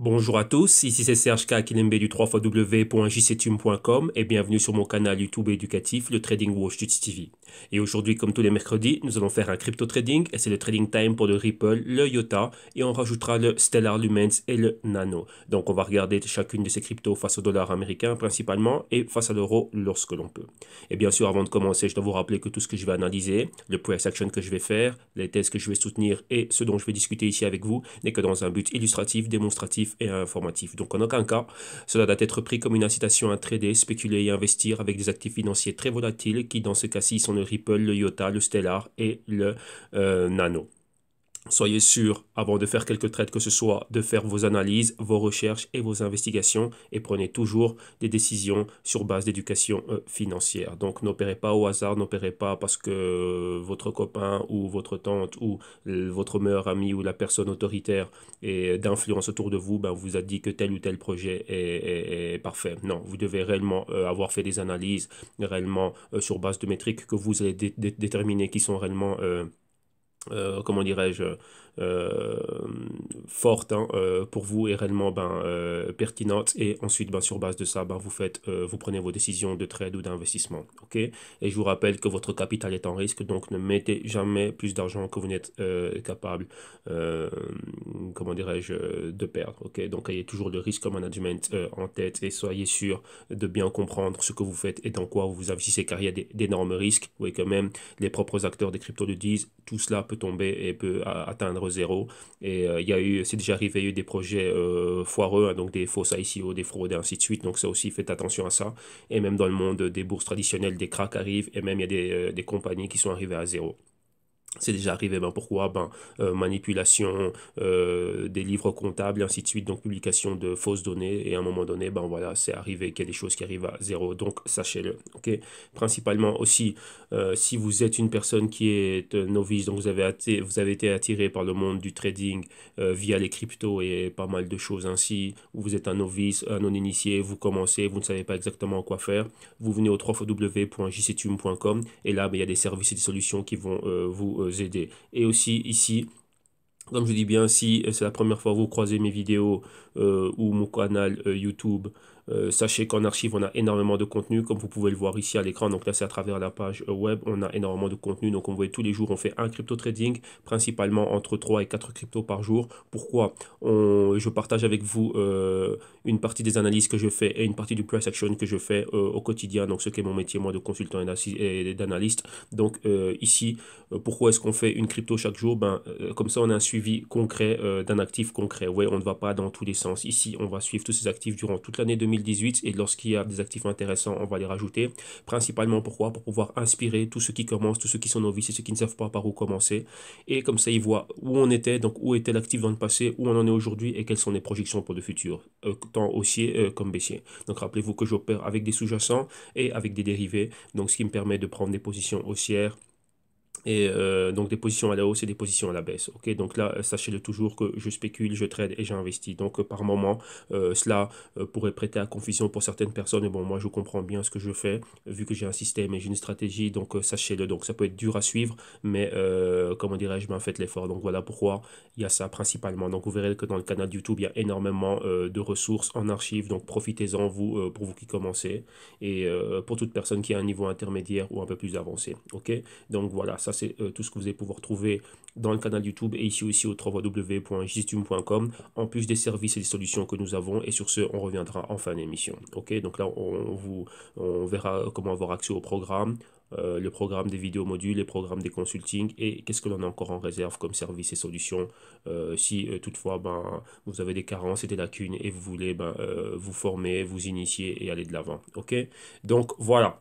Bonjour à tous, ici c'est Serge Kakilembe du 3xw.jctum.com et bienvenue sur mon canal YouTube éducatif, le Trading Watch TV. Et aujourd'hui, comme tous les mercredis, nous allons faire un crypto trading et c'est le trading time pour le Ripple, le IOTA et on rajoutera le Stellar Lumens et le Nano. Donc on va regarder chacune de ces cryptos face au dollar américain principalement et face à l'euro lorsque l'on peut. Et bien sûr, avant de commencer, je dois vous rappeler que tout ce que je vais analyser, le price action que je vais faire, les tests que je vais soutenir et ce dont je vais discuter ici avec vous n'est que dans un but illustratif, démonstratif et informatif, Donc en aucun cas, cela doit être pris comme une incitation à trader, spéculer et investir avec des actifs financiers très volatiles qui dans ce cas-ci sont le Ripple, le IOTA, le Stellar et le euh, Nano. Soyez sûr, avant de faire quelques traites que ce soit, de faire vos analyses, vos recherches et vos investigations et prenez toujours des décisions sur base d'éducation euh, financière. Donc n'opérez pas au hasard, n'opérez pas parce que euh, votre copain ou votre tante ou euh, votre meilleur ami ou la personne autoritaire et d'influence autour de vous ben, vous a dit que tel ou tel projet est, parfait. Non, vous devez réellement avoir fait des analyses, réellement sur base de métriques que vous avez déterminées déterminer qui sont réellement... Euh, comment dirais-je euh, forte hein, euh, pour vous et réellement ben, euh, pertinente. Et ensuite, ben, sur base de ça, ben, vous, faites, vous prenez vos décisions de trade ou d'investissement. ok et je vous rappelle que votre capital est en risque, donc ne mettez jamais plus d'argent que vous n'êtes capable, comment dirais-je, de perdre. ok donc ayez toujours le risque management en tête et soyez sûr de bien comprendre ce que vous faites et dans quoi vous investissez car il y a d'énormes risques. Vous voyez que même les propres acteurs des cryptos le disent, tout cela peut tomber et peut atteindre zéro Et euh, il y a eu, c'est déjà arrivé, il y a eu des projets euh, foireux, hein, donc des fausses ICO, des fraudes et ainsi de suite. Donc ça aussi, faites attention à ça. Et même dans le monde des bourses traditionnelles, des cracks arrivent, et même il y a des euh, compagnies qui sont arrivées à zéro. C'est déjà arrivé, ben pourquoi ben, euh, Manipulation euh, des livres comptables, et ainsi de suite, donc publication de fausses données, et à un moment donné, ben voilà, c'est arrivé qu'il y a des choses qui arrivent à zéro, donc sachez-le, ok Principalement aussi, euh, si vous êtes une personne qui est novice, donc vous avez, vous avez été attiré par le monde du trading via les cryptos et pas mal de choses ainsi, où vous êtes un novice, un non-initié, vous commencez, vous ne savez pas exactement quoi faire, vous venez au www.jctume.com, et là, ben, il y a des services et des solutions qui vont vous aider. Et aussi ici, comme je dis bien, si c'est la première fois vous croisez mes vidéos euh, ou mon canal euh, YouTube, euh, sachez qu'en archive, on a énormément de contenu, comme vous pouvez le voir ici à l'écran. Donc là, c'est à travers la page euh, web, on a énormément de contenu. Donc on voit tous les jours, on fait un crypto trading, principalement entre 3 et 4 cryptos par jour. Pourquoi on, Je partage avec vous euh, une partie des analyses que je fais et une partie du price action que je fais au quotidien. Donc ce qui est mon métier, moi, de consultant et d'analyste. Donc ici, pourquoi est-ce qu'on fait une crypto chaque jour ben, Comme ça, on a un suivi concret d'un actif concret. Ouais, on ne va pas dans tous les sens. Ici, on va suivre tous ces actifs durant toute l'année 2020 2018 et lorsqu'il y a des actifs intéressants, on va les rajouter. Principalement pourquoi Pour pouvoir inspirer tous ceux qui commencent, tous ceux qui sont novices et ceux qui ne savent pas par où commencer. Et comme ça, ils voient où on était, donc où était l'actif dans le passé, où on en est aujourd'hui et quelles sont les projections pour le futur, euh, tant haussier euh, comme baissier. Donc rappelez-vous que j'opère avec des sous-jacents et avec des dérivés, donc ce qui me permet de prendre des positions haussières et euh, donc des positions à la hausse et des positions à la baisse. Ok, donc là, euh, sachez-le toujours que je spécule, je trade et j'investis. Donc euh, par moment, cela pourrait prêter à confusion pour certaines personnes. Et bon, moi je comprends bien ce que je fais, vu que j'ai un système et j'ai une stratégie. Donc sachez-le. Donc ça peut être dur à suivre, mais comment dirais-je, ben faites l'effort. Donc voilà pourquoi il y a ça principalement. Donc vous verrez que dans le canal YouTube, il y a énormément de ressources en archives. Donc profitez-en vous pour vous qui commencez et pour toute personne qui a un niveau intermédiaire ou un peu plus avancé. Ok, donc voilà, ça c'est euh, tout ce que vous allez pouvoir trouver dans le canal YouTube et ici aussi au www.gistume.com en plus des services et des solutions que nous avons. Et sur ce, on reviendra en fin d'émission. Ok, donc là, on, vous, on verra comment avoir accès au programme, euh, le programme des vidéos modules, les programmes des consultings et qu'est-ce que l'on a encore en réserve comme services et solutions euh, si toutefois ben, vous avez des carences et des lacunes et vous voulez ben, vous former, vous initier et aller de l'avant. Ok, donc voilà.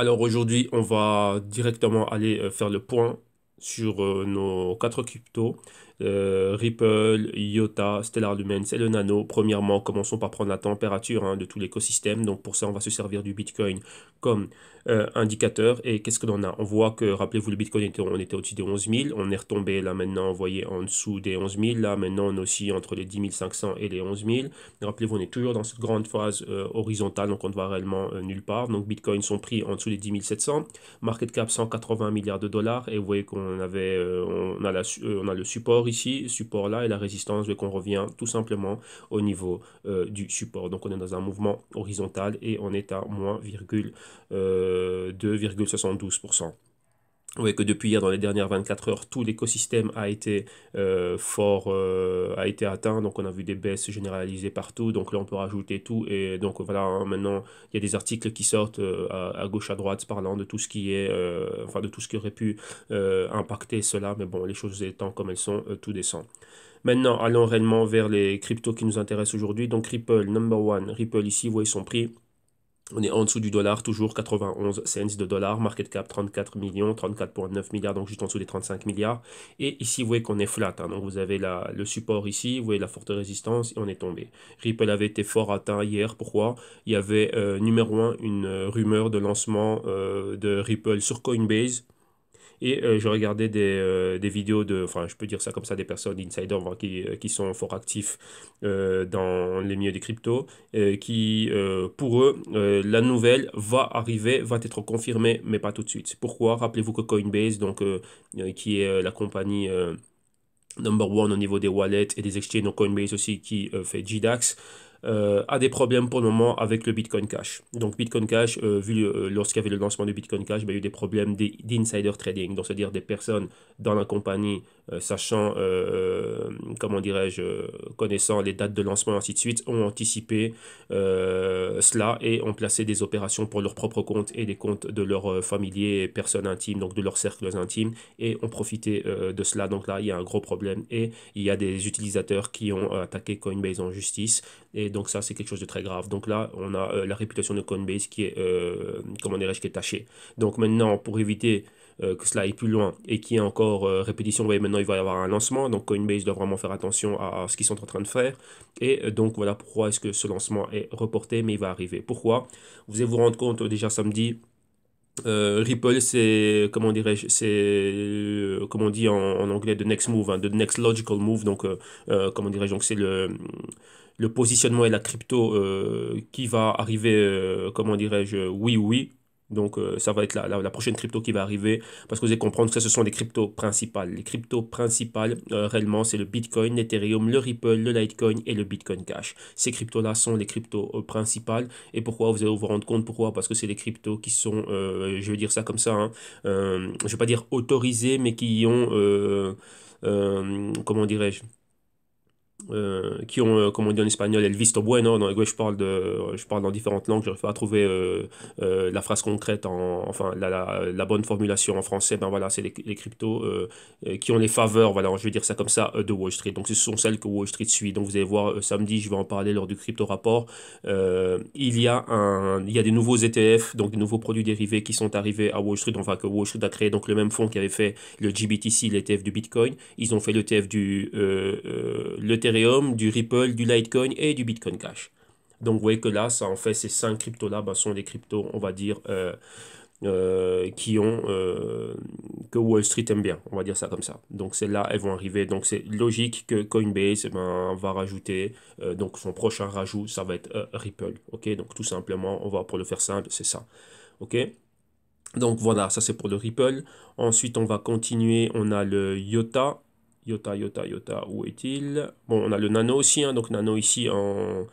Alors aujourd'hui, on va directement aller euh, faire le point sur euh, nos quatre cryptos euh, Ripple, IOTA, Stellar Lumens et le Nano. Premièrement, commençons par prendre la température hein, de tout l'écosystème. Donc pour ça, on va se servir du Bitcoin comme euh, indicateur. Et qu'est-ce que l'on a On voit que, rappelez-vous, le Bitcoin, était, on était au-dessus des 11 000. On est retombé là maintenant, vous voyez, en dessous des 11 000. Là maintenant, on est aussi entre les 10 500 et les 11 000. Rappelez-vous, on est toujours dans cette grande phase euh, horizontale, donc on ne va réellement nulle part. Donc Bitcoin, son prix en dessous des 10 700. Market cap 180 milliards de dollars. Et vous voyez qu'on avait, on a, la, on a le support ici, support là, et la résistance, vu qu'on revient tout simplement au niveau euh, du support. Donc on est dans un mouvement horizontal et on est à moins 2,72% voyez que depuis hier, dans les dernières 24 heures, tout l'écosystème a été euh, fort, euh, a été atteint. Donc, on a vu des baisses généralisées partout. Donc là, on peut rajouter tout. Et donc, voilà, hein, maintenant, il y a des articles qui sortent euh, à, à, gauche, à droite, parlant de tout ce qui est, enfin, de tout ce qui aurait pu impacter cela. Mais bon, les choses étant comme elles sont, tout descend. Maintenant, allons réellement vers les cryptos qui nous intéressent aujourd'hui. Donc, Ripple, number one. Ripple, ici, vous voyez son prix. On est en dessous du dollar, toujours 91 cents de dollar, market cap 34 millions, 34,9 milliards, donc juste en dessous des 35 milliards. Et ici, vous voyez qu'on est flat, hein. donc vous avez la, le support ici, vous voyez la forte résistance et on est tombé. Ripple avait été fort atteint hier, pourquoi Il y avait euh, numéro 1 une euh, rumeur de lancement euh, de Ripple sur Coinbase et euh, je regardais euh, des, vidéos de, enfin, je peux dire ça comme ça, des personnes insider qui, euh, qui, sont fort actifs dans les milieux des crypto, qui, pour eux, la nouvelle va arriver, va être confirmée, mais pas tout de suite. Pourquoi Rappelez-vous que Coinbase, donc, qui est la compagnie number one au niveau des wallets et des exchanges, donc Coinbase aussi, qui fait GDAX, euh, a des problèmes pour le moment avec le Bitcoin Cash. Donc Bitcoin Cash, euh, vu euh, lorsqu'il y avait le lancement de Bitcoin Cash, bah, il y a eu des problèmes d'insider trading, donc c'est-à-dire des personnes dans la compagnie sachant, comment dirais-je, connaissant les dates de lancement et ainsi de suite, ont anticipé cela et ont placé des opérations pour leur propre compte et des comptes de leurs familiers et personnes intimes, donc de leurs cercles intimes, et ont profité de cela. Donc là, il y a un gros problème et il y a des utilisateurs qui ont attaqué Coinbase en justice et et donc ça c'est quelque chose de très grave. Donc là on a euh, la réputation de Coinbase qui est euh, comment dirais-je tachée. Donc maintenant pour éviter euh, que cela aille plus loin et qu'il y ait encore répétition, vous voyez maintenant il va y avoir un lancement, donc Coinbase doit vraiment faire attention à, ce qu'ils sont en train de faire et donc voilà pourquoi est-ce que ce lancement est reporté mais il va arriver. Pourquoi Vous allez vous rendre compte déjà samedi. Ripple, c'est comment dirais-je, c'est comment on dit en, anglais the next move, hein, the next logical move. Donc comment dirais-je, donc c'est le le positionnement et la crypto euh, qui va arriver, euh, comment dirais-je, oui, oui. Donc euh, ça va être la, la, prochaine crypto qui va arriver parce que vous allez comprendre que ce sont les cryptos principales. Les cryptos principales réellement c'est le Bitcoin, l'Ethereum, le Ripple, le Litecoin et le Bitcoin Cash. Ces cryptos là sont les cryptos principales et pourquoi vous allez vous rendre compte pourquoi parce que c'est les cryptos qui sont, je veux dire ça comme ça, hein, je je vais pas dire autorisés mais qui ont, comment dirais-je, euh, qui ont, euh, comme on dit en espagnol, el visto bueno. non je, parle de, je parle dans différentes langues, je n'arrive pas à trouver euh, la phrase concrète, en, enfin la, la, bonne formulation en français. Ben voilà, c'est les, les, cryptos qui ont les faveurs, voilà, je vais dire ça comme ça, de Wall Street. Donc ce sont celles que Wall Street suit. Donc vous allez voir, samedi, je vais en parler lors du crypto rapport. il, y a un, il y a des nouveaux ETF, donc des nouveaux produits dérivés qui sont arrivés à Wall Street, enfin que Wall Street a créé, donc le même fonds qui avait fait le GBTC, l'ETF du Bitcoin. Ils ont fait l'ETF du. l'ETF du Ripple, du Litecoin et du Bitcoin Cash. Donc vous voyez que là, ça en fait ces cinq cryptos-là bah, sont des cryptos, on va dire, euh, euh, qui ont euh, que Wall Street aime bien, on va dire ça comme ça. Donc c'est là elles vont arriver. Donc c'est logique que Coinbase eh ben, va rajouter. donc son prochain rajout, ça va être Ripple. Ok, donc tout simplement, on va pour le faire simple, c'est ça. Ok. Donc voilà, ça c'est pour le Ripple. Ensuite, on va continuer. On a le Iota. Yota, Yota, Yota, où est-il Bon, on a le nano aussi, hein, donc nano ici en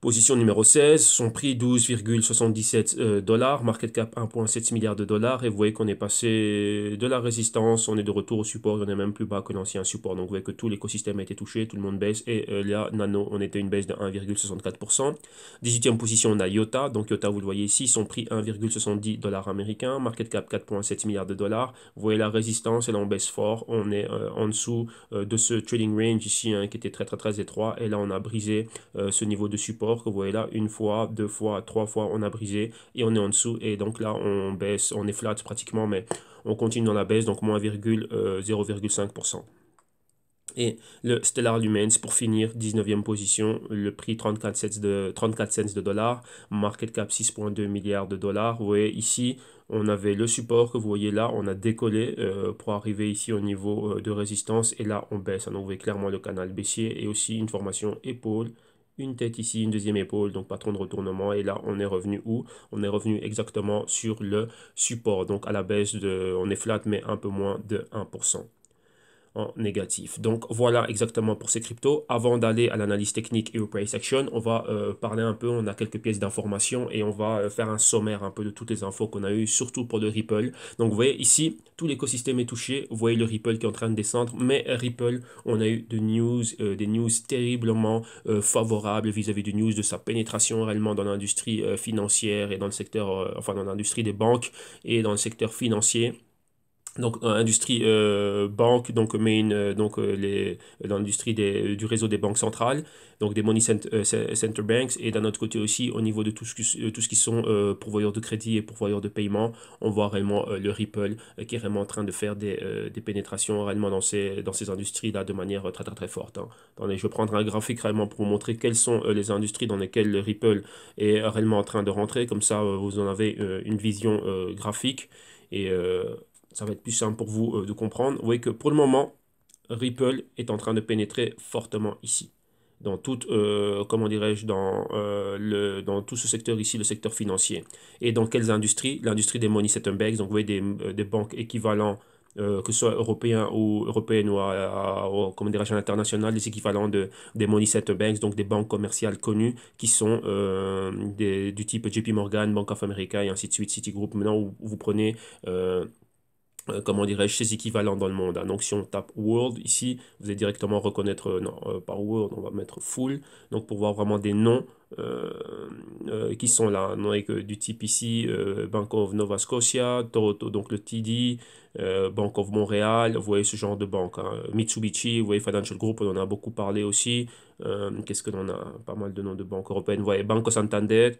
Position numéro 16, son prix 12,77 euh, dollars, market cap 1,7 milliard de dollars, et vous voyez qu'on est passé de la résistance, on est de retour au support, on est même plus bas que l'ancien support, donc vous voyez que tout l'écosystème a été touché, tout le monde baisse, et euh, là, Nano, on était une baisse de 1,64%. 18e position, on a IOTA, donc IOTA, vous le voyez ici, son prix 1,70 dollars américains, market cap 4,7 milliards de dollars, vous voyez la résistance, et là on baisse fort, on est euh, en dessous de ce trading range ici, hein, qui était très très très étroit, et là on a brisé ce niveau de support, que vous voyez là, une fois, deux fois, trois fois, on a brisé et on est en dessous. Et donc là, on baisse, on est flat pratiquement, mais on continue dans la baisse, donc moins 0,5%. Euh, et le Stellar Lumens, pour finir, 19e position, le prix 34 cents de, 34 cents de dollars, market cap 6,2 milliards de dollars. Vous voyez ici, on avait le support que vous voyez là, on a décollé euh, pour arriver ici au niveau euh, de résistance et là on baisse. Donc vous voyez clairement le canal baissier et aussi une formation épaule une tête ici, une deuxième épaule, donc patron de retournement. Et là, on est revenu où On est revenu exactement sur le support. Donc à la baisse de, on est flat, mais un peu moins de 1% en négatif. Donc voilà exactement pour ces cryptos. Avant d'aller à l'analyse technique et au price action, on va euh, parler un peu, on a quelques pièces d'information et on va euh, faire un sommaire un peu de toutes les infos qu'on a eues, surtout pour le Ripple. Donc vous voyez ici, tout l'écosystème est touché. Vous voyez le Ripple qui est en train de descendre, mais Ripple, on a eu de news, euh, des news terriblement favorables vis à -vis du news de sa pénétration réellement dans l'industrie financière et dans le secteur, enfin dans l'industrie des banques et dans le secteur financier donc euh, industrie euh, banque donc main euh, donc les l'industrie du réseau des banques centrales donc des money center banks et d'un autre côté aussi au niveau de tout ce qui tout ce qui sont fournisseurs pourvoyeurs de crédit et pourvoyeurs de paiement on voit vraiment le Ripple qui est vraiment en train de faire des, des, pénétrations réellement dans ces dans ces industries là de manière très très très forte hein. Attendez, je vais prendre un graphique réellement pour vous montrer quelles sont les industries dans lesquelles le Ripple est réellement en train de rentrer comme ça vous en avez une vision graphique et ça va être plus simple pour vous euh, de comprendre. Vous voyez que pour le moment, Ripple est en train de pénétrer fortement ici. Dans, tout, euh, comment dirais-je, dans, euh, le, dans tout ce secteur ici, le secteur financier. Et dans quelles industries L'industrie des money set banks, donc vous voyez des, banques équivalents, que ce soit européens ou européennes ou, à, comment l'international, les équivalents de, des money set banks, donc des banques commerciales connues qui sont du type JP Morgan, Bank of America et ainsi de suite, Citigroup. Maintenant, où vous prenez euh, comment dirais-je, ses équivalents dans le monde. Donc si on tape World ici, vous allez directement reconnaître, euh, non, euh, par World, on va mettre Full, donc pour voir vraiment des noms qui sont là, du type ici, Bank of Nova Scotia, Toronto, donc le TD, Bank of Montréal, vous voyez ce genre de banque, hein. Mitsubishi, vous voyez Financial Group, on en a beaucoup parlé aussi, qu'est-ce que l'on a, pas mal de noms de banques européennes, vous voyez Banco Santander,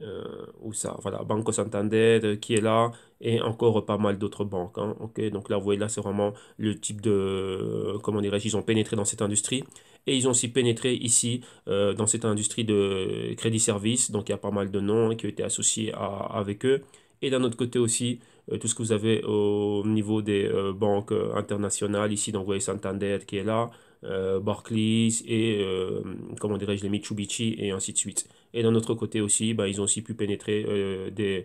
euh, ou ça, voilà, Banco Santander euh, qui est là, et encore pas mal d'autres banques. Hein, donc là, vous voyez, là, c'est vraiment le type de, euh, comment dirais-je, ils ont pénétré dans cette industrie, et ils ont aussi pénétré ici, dans cette industrie de crédit service, donc il y a pas mal de noms qui ont été associés avec eux, et d'un autre côté aussi, tout ce que vous avez au niveau des banques internationales, ici, donc vous voyez Santander qui est là, euh, Barclays et euh, comment dirais-je les Mitsubishi et ainsi de suite. Et d'un autre côté aussi, bah, ils ont aussi pu pénétrer euh, des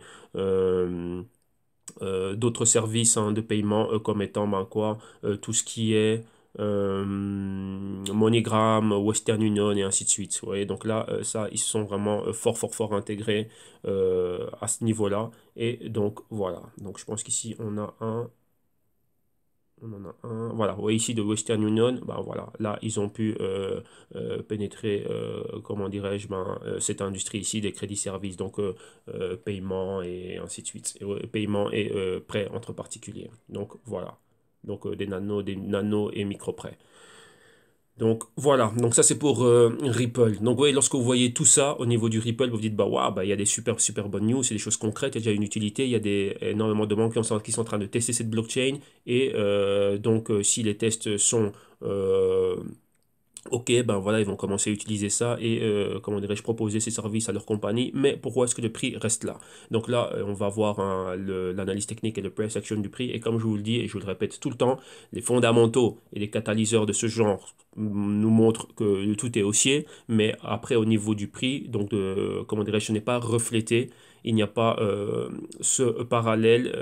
d'autres services hein, de paiement comme étant bah, quoi, tout ce qui est MoneyGram, Western Union et ainsi de suite. Vous voyez donc là, ça, ils sont vraiment fort, fort, fort intégrés à ce niveau-là. Et donc voilà. Donc je pense qu'ici, on a un, on en voilà, ici de Western Union, ben, voilà, là ils ont pu euh, euh, pénétrer, euh, comment dirais-je, ben, cette industrie ici des crédits-services, donc paiement et ainsi de suite, paiement et prêt entre particuliers. Donc voilà, donc des nano, des nano et micro prêts. Donc voilà, donc ça c'est pour euh, Ripple. Donc vous voyez, lorsque vous voyez tout ça au niveau du Ripple, vous vous dites bah waouh, bah, il y a des super super bonnes news, a des choses concrètes, il y a déjà une utilité, il y a des, énormément de banques qui sont, qui sont en train de tester cette blockchain et euh, donc euh, si les tests sont Ok, ben voilà, ils vont commencer à utiliser ça et, euh, comment dirais-je, proposer ces services à leur compagnie, mais pourquoi est-ce que le prix reste là Donc là, euh, on va voir hein, l'analyse technique et le price action du prix, et comme je vous le dis et je le répète tout le temps, les fondamentaux et les catalyseurs de ce genre nous montrent que tout est haussier, mais après au niveau du prix, donc comment dirais-je, ce n'est pas reflété, il n'y a pas euh, ce parallèle,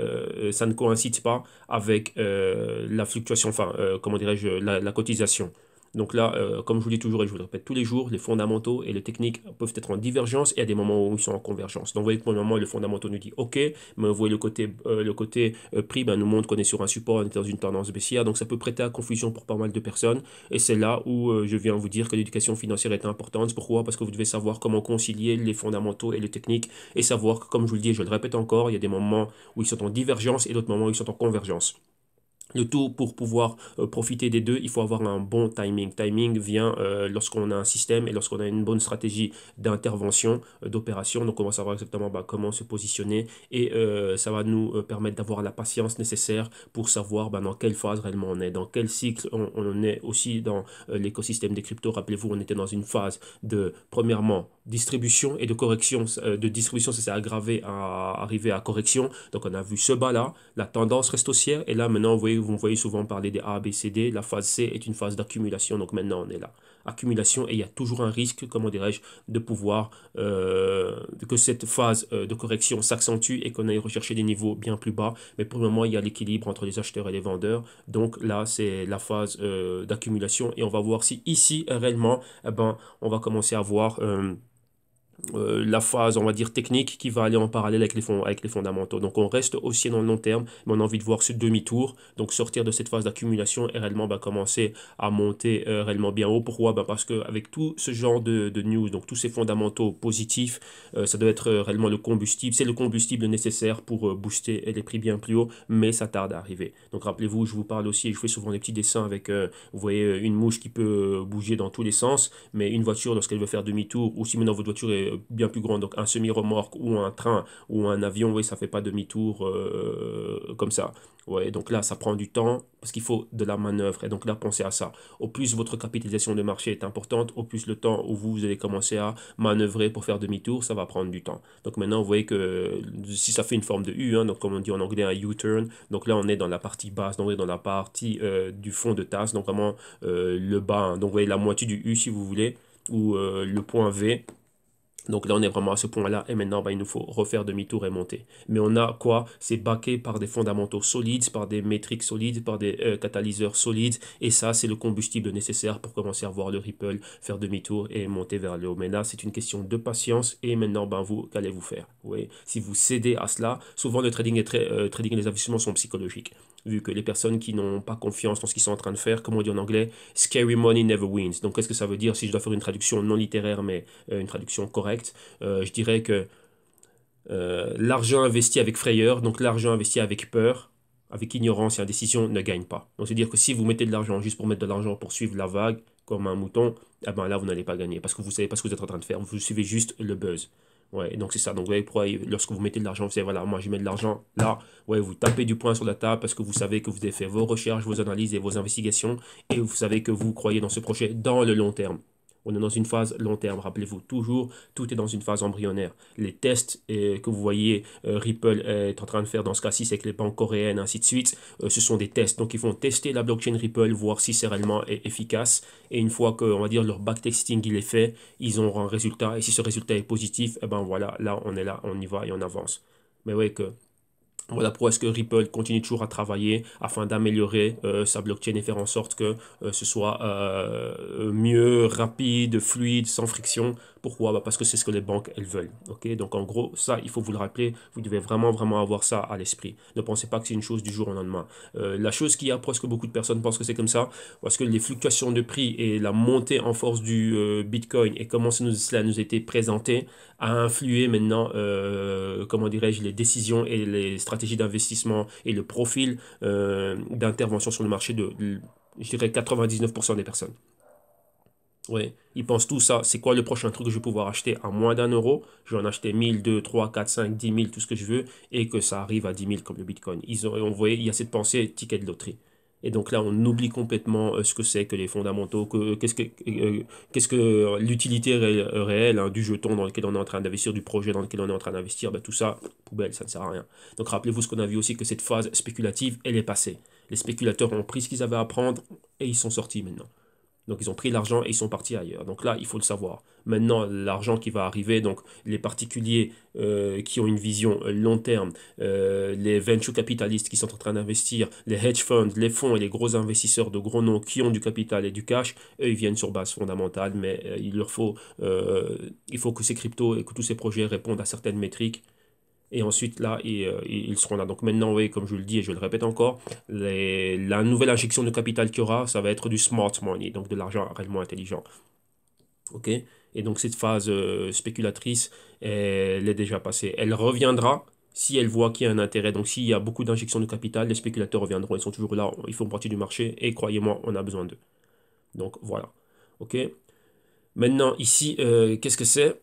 ça ne coïncide pas avec la fluctuation, enfin, comment dirais-je, la cotisation. Donc là, euh, comme je vous dis toujours et je vous le répète tous les jours, les fondamentaux et les techniques peuvent être en divergence et à des moments où ils sont en convergence. Donc vous voyez que pour le moment, le fondamentaux nous dit OK, mais vous voyez le côté, euh, euh, prix ben, nous montre qu'on est sur un support, on est dans une tendance baissière. Donc ça peut prêter à confusion pour pas mal de personnes. Et c'est là où je viens vous dire que l'éducation financière est importante. Pourquoi Parce que vous devez savoir comment concilier les fondamentaux et les techniques et savoir que, comme je vous le dis, je le répète encore, il y a des moments où ils sont en divergence et d'autres moments où ils sont en convergence. Le tout pour pouvoir euh, profiter des deux, il faut avoir un bon timing. Timing vient euh, lorsqu'on a un système et lorsqu'on a une bonne stratégie d'intervention, euh, d'opération. Donc on va savoir exactement bah, comment se positionner et ça va nous permettre d'avoir la patience nécessaire pour savoir bah, dans quelle phase réellement on est, dans quel cycle on, on est aussi dans l'écosystème des cryptos. Rappelez-vous, on était dans une phase de, premièrement, distribution et de correction. Euh, de distribution, ça s'est aggravé à arriver à correction. Donc, on a vu ce bas-là, la tendance reste haussière. Et là, maintenant, vous voyez, vous voyez souvent parler des A, B, C, D. La phase C est une phase d'accumulation. Donc, maintenant, on est là. Accumulation, et il y a toujours un risque, comment dirais-je, de pouvoir euh, que cette phase euh, de correction s'accentue et qu'on aille rechercher des niveaux bien plus bas. Mais pour le moment, il y a l'équilibre entre les acheteurs et les vendeurs. Donc, là, c'est la phase d'accumulation. Et on va voir si ici, réellement, eh ben, on va commencer à voir. Euh, la phase, on va dire, technique qui va aller en parallèle avec les, avec les fondamentaux. Donc on reste aussi dans le long terme, mais on a envie de voir ce demi-tour, donc sortir de cette phase d'accumulation et réellement bah, commencer à monter euh, réellement bien haut. Pourquoi bah, Parce qu'avec tout ce genre de, de, news, donc tous ces fondamentaux positifs, euh, ça doit être réellement le combustible, c'est le combustible nécessaire pour booster les prix bien plus haut, mais ça tarde à arriver. Donc rappelez-vous, je vous parle aussi, je fais souvent des petits dessins avec, vous voyez, une mouche qui peut bouger dans tous les sens, mais une voiture, lorsqu'elle veut faire demi-tour, ou si maintenant votre voiture est bien plus grand. Donc un semi-remorque ou un train ou un avion, oui, ça fait pas demi-tour euh, comme ça. Ouais, donc là, ça prend du temps parce qu'il faut de la manœuvre. Et donc là, pensez à ça. Au plus votre capitalisation de marché est importante, au plus le temps où vous, allez commencer à manœuvrer pour faire demi-tour, ça va prendre du temps. Donc maintenant, vous voyez que si ça fait une forme de U, hein, donc comme on dit en anglais un U-turn, donc là, on est dans la partie basse, donc on est dans la partie euh, du fond de tasse, donc vraiment euh, le bas. Hein. Donc vous voyez la moitié du U si vous voulez, ou le point V. Donc là, on est vraiment à ce point-là. Et maintenant, bah, il nous faut refaire demi-tour et monter. Mais on a quoi C'est baqué par des fondamentaux solides, par des métriques solides, par des euh, catalyseurs solides. Et ça, c'est le combustible nécessaire pour commencer à voir le Ripple faire demi-tour et monter vers le haut. Mais là, c'est une question de patience. Et maintenant, ben, vous, qu'allez-vous faire oui. Si vous cédez à cela, souvent le trading, est très, euh, trading et les investissements sont psychologiques vu que les personnes qui n'ont pas confiance dans ce qu'ils sont en train de faire, comme on dit en anglais, scary money never wins. Donc qu'est-ce que ça veut dire si je dois faire une traduction non littéraire mais euh, une traduction correcte euh, Je dirais que euh, l'argent investi avec frayeur, donc l'argent investi avec peur, avec ignorance et indécision ne gagne pas. Donc c'est-à-dire que si vous mettez de l'argent juste pour mettre de l'argent pour suivre la vague comme un mouton, eh ben là vous n'allez pas gagner parce que vous savez pas ce que vous êtes en train de faire, vous suivez juste le buzz. Ouais, donc c'est ça. Donc, pourquoi lorsque vous mettez de l'argent, vous savez, voilà, moi, je mets de l'argent là. Ouais, vous tapez du poing sur la table parce que vous savez que vous avez fait vos recherches, vos analyses et vos investigations et vous savez que vous croyez dans ce projet dans le long terme. On est dans une phase long terme. Rappelez-vous, toujours, tout est dans une phase embryonnaire. Les tests euh, que vous voyez euh, Ripple est en train de faire dans ce cas-ci, c'est que les banques coréennes, ainsi de suite, euh, ce sont des tests. Donc, ils vont tester la blockchain Ripple, voir si c'est réellement efficace. Et une fois que, on va dire, leur backtesting, il est fait, ils auront un résultat. Et si ce résultat est positif, et eh ben voilà, là, on est là, on y va et on avance. Mais voyez que voilà pourquoi est-ce que Ripple continue toujours à travailler afin d'améliorer euh, sa blockchain et faire en sorte que euh, ce soit euh, mieux, rapide, fluide, sans friction pourquoi bah, Parce que c'est ce que les banques, elles veulent. ok Donc en gros, ça, il faut vous le rappeler, vous devez vraiment, vraiment avoir ça à l'esprit. Ne pensez pas que c'est une chose du jour au lendemain. Euh, la chose qui a presque beaucoup de personnes pensent que c'est comme ça, parce que les fluctuations de prix et la montée en force du euh, Bitcoin et comment nous, cela nous a été présenté a influé maintenant, euh, comment dirais-je, les décisions et les stratégies d'investissement et le profil d'intervention sur le marché de, je dirais, 99% des personnes ils pensent tout ça. C'est quoi le prochain truc que je vais pouvoir acheter à moins d'un euro Je vais en acheter 1000, 2, 3, 4, 5, 10 000, tout ce que je veux, et que ça arrive à 10 000 comme le Bitcoin. Ils ont, on il y a cette pensée ticket de loterie. Et donc là, on oublie complètement euh, ce que c'est que les fondamentaux, que, euh, qu'est-ce que, euh, l'utilité réelle hein, du jeton dans lequel on est en train d'investir, du projet dans lequel on est en train d'investir, ben, tout ça, poubelle, ça ne sert à rien. Donc rappelez-vous ce qu'on a vu aussi, que cette phase spéculative, elle est passée. Les spéculateurs ont pris ce qu'ils avaient à prendre et ils sont sortis maintenant. Donc ils ont pris l'argent et ils sont partis ailleurs. Donc là, il faut le savoir. Maintenant, l'argent qui va arriver, donc les particuliers euh, qui ont une vision euh, long terme, euh, les venture capitalistes qui sont en train d'investir, les hedge funds, les fonds et les gros investisseurs de gros noms qui ont du capital et du cash, eux, ils viennent sur base fondamentale, mais il leur faut, il faut que ces cryptos et que tous ces projets répondent à certaines métriques et ensuite là euh, ils, seront là. Donc maintenant, oui, comme je le dis et je le répète encore, la nouvelle injection de capital qu'il y aura, ça va être du smart money, donc de l'argent réellement intelligent. Ok Et donc cette phase euh, spéculatrice, elle est déjà passée. Elle reviendra si elle voit qu'il y a un intérêt. Donc s'il y a beaucoup d'injections de capital, les spéculateurs reviendront, ils sont toujours là, ils font partie du marché et croyez-moi, on a besoin d'eux. Donc voilà. Ok Maintenant, ici, euh, qu'est-ce que c'est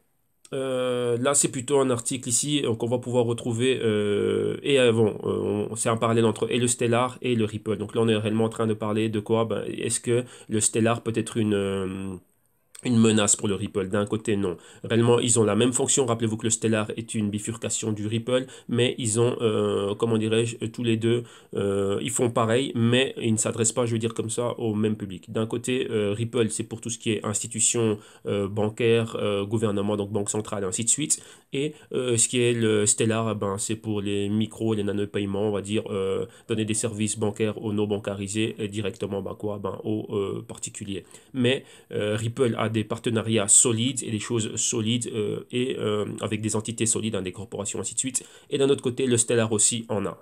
euh, là, c'est plutôt un article ici qu'on va pouvoir retrouver euh, et avant. Euh, on c'est un parallèle entre et le Stellar et le Ripple. Donc là, on est réellement en train de parler de quoi ben, Est-ce que le Stellar peut être une une menace pour le Ripple. D'un côté, non. Réellement, ils ont la même fonction. Rappelez-vous que le Stellar est une bifurcation du Ripple, mais ils ont, euh, comment dirais-je, tous les deux, euh, ils font pareil, mais ils ne s'adressent pas, je veux dire comme ça, au même public. D'un côté, euh, Ripple, c'est pour tout ce qui est institutions bancaires, gouvernement, donc banque centrale, ainsi de suite. Et ce qui est le Stellar, eh ben, c'est pour les micros, les nano-paiements, on va dire, donner des services bancaires aux non bancarisés directement bah quoi, ben, aux particuliers. Mais Ripple a des partenariats solides et des choses solides euh, et euh, avec des entités solides, hein, des corporations, ainsi de suite. Et d'un autre côté, le Stellar aussi en a.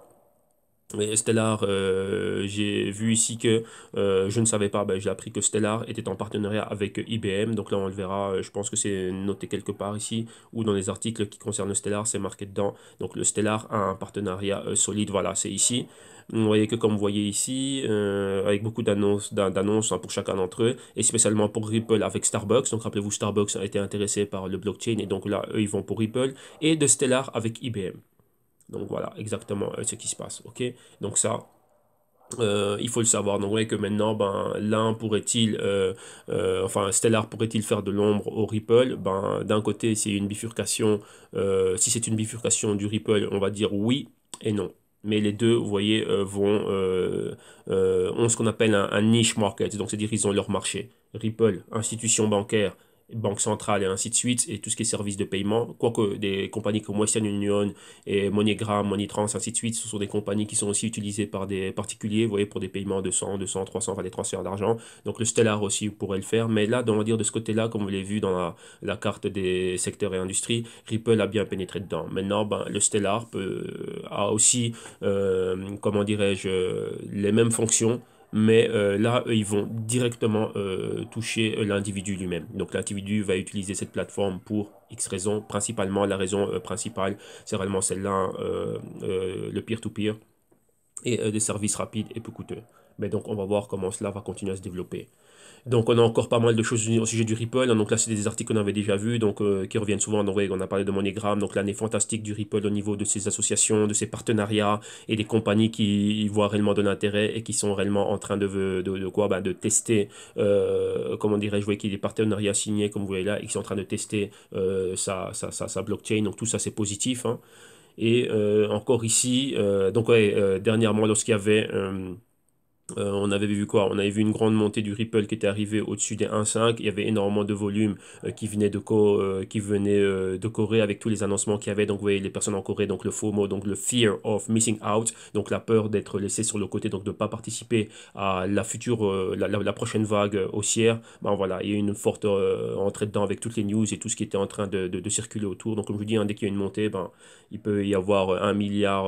mais Stellar, euh, j'ai vu ici que je ne savais pas, ben, j'ai appris que Stellar était en partenariat avec IBM, donc là on le verra, je pense que c'est noté quelque part ici, ou dans les articles qui concernent Stellar, c'est marqué dedans, donc le Stellar a un partenariat solide, voilà, c'est ici. Vous voyez que comme vous voyez ici, euh, avec beaucoup d'annonces d'annonces hein, pour chacun d'entre eux, et spécialement pour Ripple avec Starbucks. Donc rappelez-vous, Starbucks a été intéressé par le blockchain, et donc là, eux, ils vont pour Ripple, et de Stellar avec IBM. Donc voilà, exactement euh, ce qui se passe. ok donc ça, euh, il faut le savoir. Donc, vous voyez que maintenant, ben, l'un pourrait-il, enfin, Stellar pourrait-il faire de l'ombre au Ripple ben, D'un côté, c'est une bifurcation, si c'est une bifurcation du Ripple, on va dire oui et non mais les deux, vous voyez, euh, vont, euh, euh, ont ce qu'on appelle un, niche market, donc c'est-à-dire ils ont leur marché. Ripple, institution bancaire, banque centrale et ainsi de suite, et tout ce qui est services de paiement. Quoique des compagnies comme Western Union et MoneyGram, MoneyTrans, ainsi de suite, ce sont des compagnies qui sont aussi utilisées par des particuliers, vous voyez, pour des paiements de 100, 200, 300, enfin des transferts d'argent. Donc le Stellar aussi pourrait le faire. Mais là, on va dire de ce côté-là, comme vous l'avez vu dans la, carte des secteurs et industries, Ripple a bien pénétré dedans. Maintenant, ben, le Stellar peut, a aussi, euh, comment dirais-je, les mêmes fonctions mais euh, là, ils vont directement euh, toucher euh, l'individu lui-même. Donc l'individu va utiliser cette plateforme pour X raisons, principalement la raison principale, c'est vraiment celle-là, hein, le peer to -peer, et des services rapides et peu coûteux. Mais donc, on va voir comment cela va continuer à se développer. Donc, on a encore pas mal de choses au sujet du Ripple. Hein. Donc là, c'est des articles qu'on avait déjà vus, donc euh, qui reviennent souvent. Donc, voyez on a parlé de MoneyGram, donc l'année fantastique du Ripple au niveau de ses associations, de ses partenariats et des compagnies qui y voient réellement de l'intérêt et qui sont réellement en train de, de, quoi bah, De tester, euh, comment dirais-je, voyez qu'il y a des partenariats signés, comme vous voyez là, et qui sont en train de tester euh, sa, sa, sa, blockchain. Donc, tout ça, c'est positif. Hein. Et euh, encore ici, donc, dernièrement, lorsqu'il y avait euh, on avait vu quoi On avait vu une grande montée du Ripple qui était arrivée au-dessus des 1,5. Il y avait énormément de volume euh, qui venait de, euh, qui venait, de Corée avec tous les annoncements qu'il y avait. Donc, vous voyez, les personnes en Corée, donc le faux mot, donc le fear of missing out, donc la peur d'être laissé sur le côté, donc de ne pas participer à la future, la, prochaine vague haussière. Ben voilà, il y a une forte entrée dedans avec toutes les news et tout ce qui était en train de, circuler autour. Donc, comme je vous dis, hein, dès qu'il y a une montée, ben, il peut y avoir un milliard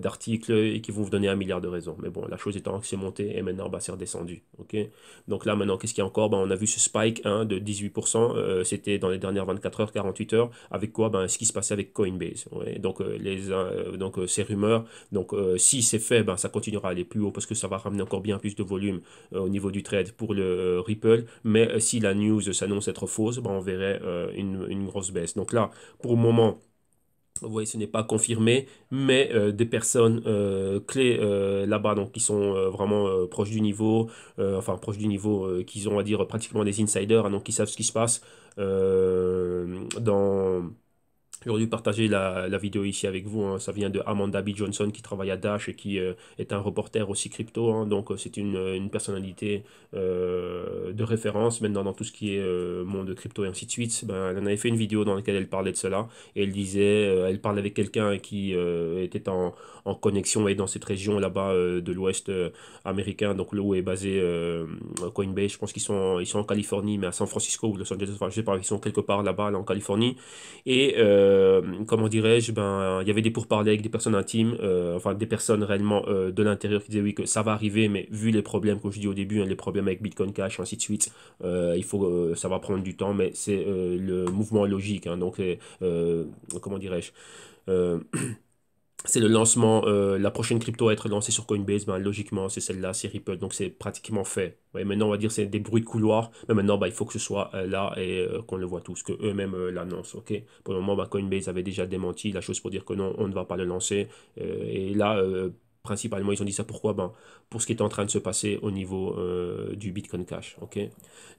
d'articles et qui vont vous donner un milliard de raisons. Mais bon, la chose est que c'est monté et maintenant bah, c'est redescendu. Donc là maintenant qu'est-ce qu'il y a encore bah, On a vu ce spike hein, de 18%, euh, c'était dans les dernières 24 heures, 48 heures, avec quoi bah, Ce qui se passait avec Coinbase. donc euh, les, euh, donc ces rumeurs, donc si c'est fait, bah, ça continuera à aller plus haut parce que ça va ramener encore bien plus de volume au niveau du trade pour le Ripple, mais si la news s'annonce être fausse, bah, on verrait une, une, grosse baisse. Donc là, pour le moment, vous voyez, ce n'est pas confirmé, mais euh, des personnes euh, clés euh, là-bas, donc qui sont vraiment proches du niveau, enfin proches du niveau, qu'ils ont, à dire, pratiquement des insiders, hein, donc qui savent ce qui se passe dans partager dû partager la, vidéo ici avec vous. Hein. Ça vient de Amanda B. Johnson qui travaille à Dash et qui euh, est un reporter aussi crypto. Hein. Donc euh, c'est une, euh, personnalité de référence maintenant dans tout ce qui est monde crypto et ainsi de suite. Ben, elle en avait fait une vidéo dans laquelle elle parlait de cela. Et elle disait, elle parlait avec quelqu'un qui était en, connexion et dans cette région là-bas de l'ouest américain. Donc là où est basé Coinbase. Je pense qu'ils sont, ils sont en Californie, mais à San Francisco ou Los Angeles. Enfin, je sais pas, ils sont quelque part là-bas, là en Californie. Et... Euh, comment dirais-je, ben, euh, il y avait des pourparlers avec des personnes intimes, euh, enfin des personnes réellement de l'intérieur qui disaient oui que ça va arriver, mais vu les problèmes que je dis au début, hein, les problèmes avec Bitcoin Cash, ainsi de suite, il faut, ça va prendre du temps, mais c'est le mouvement logique, hein, donc comment dirais-je c'est le lancement, euh, la prochaine crypto à être lancée sur Coinbase, ben, logiquement c'est celle-là, c'est Ripple, donc c'est pratiquement fait. Ouais, maintenant on va dire c'est des bruits de couloir, mais maintenant ben, il faut que ce soit euh, là et euh, qu'on le voit tous, que eux-mêmes l'annoncent. ok Pour le moment, ben, Coinbase avait déjà démenti la chose pour dire que non, on ne va pas le lancer. et là, principalement, ils ont dit ça pourquoi ben, Pour ce qui est en train de se passer au niveau euh, du Bitcoin Cash. ok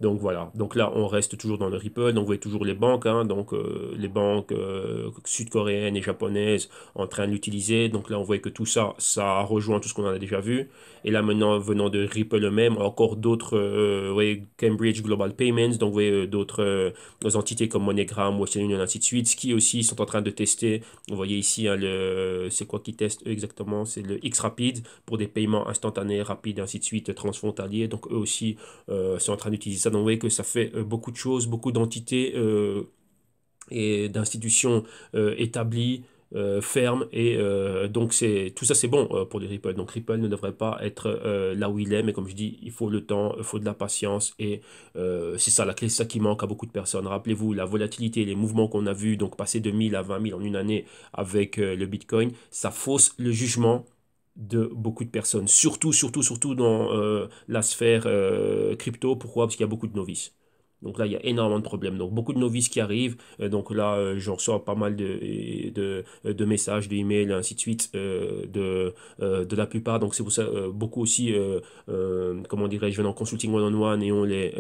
donc voilà, donc là on reste toujours dans le Ripple, donc vous voyez toujours les banques, hein. donc euh, les banques euh, sud-coréennes et japonaises en train de l'utiliser. Donc là on voit que tout ça, ça rejoint tout ce qu'on a déjà vu. Et là maintenant venant de Ripple eux-mêmes, encore d'autres, voyez Cambridge Global Payments, donc vous voyez d'autres entités comme monogram Western Union, ainsi de suite, qui aussi sont en train de tester. Vous voyez ici, hein, le c'est quoi qui teste exactement C'est le X Rapide pour des paiements instantanés, rapides, ainsi de suite, transfrontaliers. Donc eux aussi euh, sont en train d'utiliser ça. Donc vous voyez que ça fait euh, beaucoup de choses, beaucoup d'entités euh, et d'institutions établies. fermes, et donc c'est tout ça c'est bon pour des Ripple donc Ripple ne devrait pas être là où il est mais comme je dis il faut le temps il faut de la patience et c'est ça la clé ça qui manque à beaucoup de personnes rappelez-vous la volatilité les mouvements qu'on a vu, donc passer de 1000 à 20 000 en une année avec le Bitcoin ça fausse le jugement de beaucoup de personnes, surtout, surtout, surtout dans euh, la sphère euh, crypto. Pourquoi Parce qu'il y a beaucoup de novices. Donc là, il y a énormément de problèmes. Donc beaucoup de novices qui arrivent. Euh, donc là, j'en reçois pas mal de, de, de messages, d'emails, ainsi de suite, de, de la plupart. Donc c'est pour ça, beaucoup aussi, comment dirais-je, venant en consulting one -on -one et on les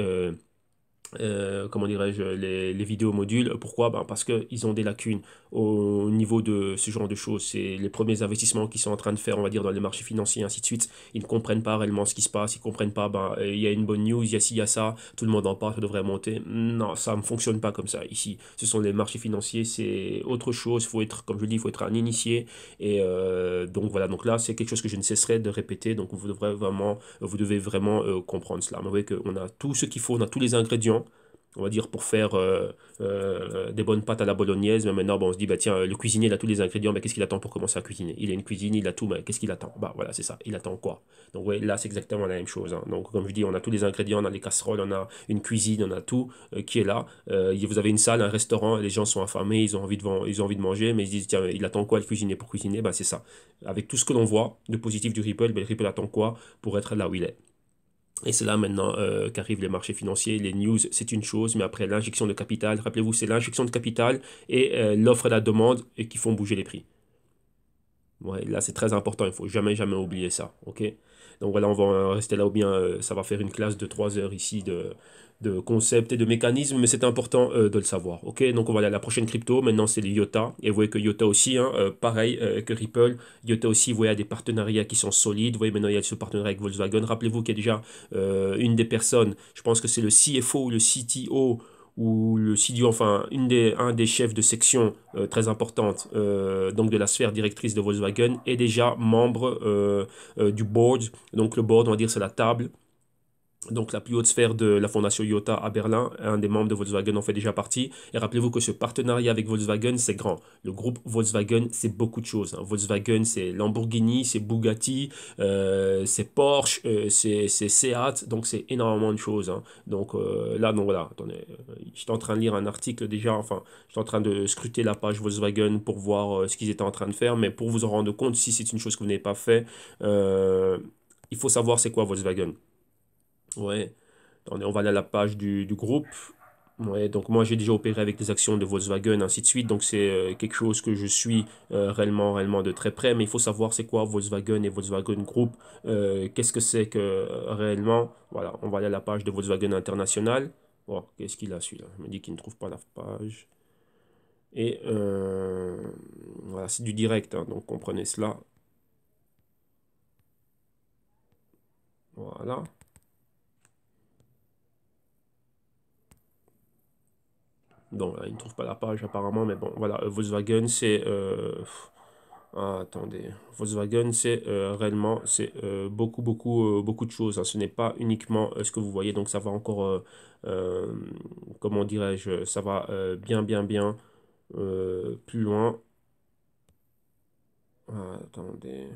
euh, comment dirais-je, les, vidéos modules. Pourquoi ben, Parce qu'ils ont des lacunes au niveau de ce genre de choses. C'est les premiers investissements qu'ils sont en train de faire, on va dire, dans les marchés financiers, ainsi de suite. Ils ne comprennent pas réellement ce qui se passe. Ils ne comprennent pas, ben, euh, il y a une bonne news, il y a ci, il y a ça, tout le monde en parle, ça devrait monter. Non, ça ne fonctionne pas comme ça ici. Ce sont les marchés financiers, c'est autre chose. faut être, comme je le dis, il faut être un initié. Et euh, donc voilà, donc là, c'est quelque chose que je ne cesserai de répéter. Donc vous, devrez vraiment, vous devez vraiment comprendre cela. Mais vous voyez qu'on a tout ce qu'il faut, on a tous les ingrédients on va dire, pour faire euh, euh, des bonnes pâtes à la bolognaise. Mais maintenant, on se dit, bah, tiens, le cuisinier, il a tous les ingrédients, mais qu'est-ce qu'il attend pour commencer à cuisiner Il a une cuisine, il a tout, mais qu'est-ce qu'il attend Bah voilà, c'est ça, il attend quoi Donc ouais, là, c'est exactement la même chose. Hein. Donc comme je dis, on a tous les ingrédients, on a les casseroles, on a une cuisine, on a tout euh, qui est là. vous avez une salle, un restaurant, les gens sont affamés, ils ont envie de, ils ont envie de manger, mais ils se disent, tiens, il attend quoi le cuisinier pour cuisiner Bah c'est ça. Avec tout ce que l'on voit de positif du Ripple, bah, le Ripple attend quoi pour être là où il est et c'est là maintenant euh, qu'arrivent les marchés financiers, les news, c'est une chose, mais après l'injection de capital, rappelez-vous, c'est l'injection de capital et euh, l'offre et la demande et qui font bouger les prix. Ouais, là, c'est très important, il ne faut jamais, jamais oublier ça. ok Donc voilà, on va rester là ou bien euh, ça va faire une classe de 3 heures ici de, de concepts et de mécanismes, mais c'est important euh, de le savoir. Ok, donc on va aller à la prochaine crypto. Maintenant, c'est les IOTA. Et vous voyez que IOTA aussi, hein, euh, pareil euh, que Ripple, IOTA aussi, vous voyez, a des partenariats qui sont solides. Vous voyez, maintenant, il y a ce partenariat avec Volkswagen. Rappelez-vous qu'il y a déjà une des personnes, je pense que c'est le CFO ou le CTO ou le CDO, enfin une des, un des chefs de section très importante donc de la sphère directrice de Volkswagen est déjà membre du board. Donc le board, on va dire, c'est la table donc la plus haute sphère de la fondation IOTA à Berlin, un des membres de Volkswagen en fait déjà partie. Et rappelez-vous que ce partenariat avec Volkswagen, c'est grand. Le groupe Volkswagen, c'est beaucoup de choses. Hein. Volkswagen, c'est Lamborghini, c'est Bugatti, euh, c'est Porsche, euh, c'est Seat, donc c'est énormément de choses. Hein. Donc euh, là, non, voilà, attendez, je suis en train de lire un article déjà, enfin, je suis en train de scruter la page Volkswagen pour voir ce qu'ils étaient en train de faire, mais pour vous en rendre compte, si c'est une chose que vous n'avez pas fait, il faut savoir c'est quoi Volkswagen. Ouais. On, on va aller à la page du, groupe. Ouais, donc moi j'ai déjà opéré avec des actions de Volkswagen, ainsi de suite, donc c'est euh, quelque chose que je suis euh, réellement, réellement de très près, mais il faut savoir c'est quoi Volkswagen et Volkswagen Group, euh, qu'est-ce que c'est que réellement, voilà, on va aller à la page de Volkswagen International, oh, qu'est-ce qu'il a celui-là, il me dit qu'il ne trouve pas la page, et voilà, c'est du direct, hein, donc comprenez cela, voilà, là, il ne trouve pas la page apparemment, mais bon, voilà. Euh, Volkswagen, c'est... Euh, ah, attendez, Volkswagen, c'est euh, réellement c'est beaucoup beaucoup beaucoup de choses. Hein. Ce n'est pas uniquement ce que vous voyez, donc ça va encore, comment dirais-je, ça va bien bien bien plus loin. Ah, attendez.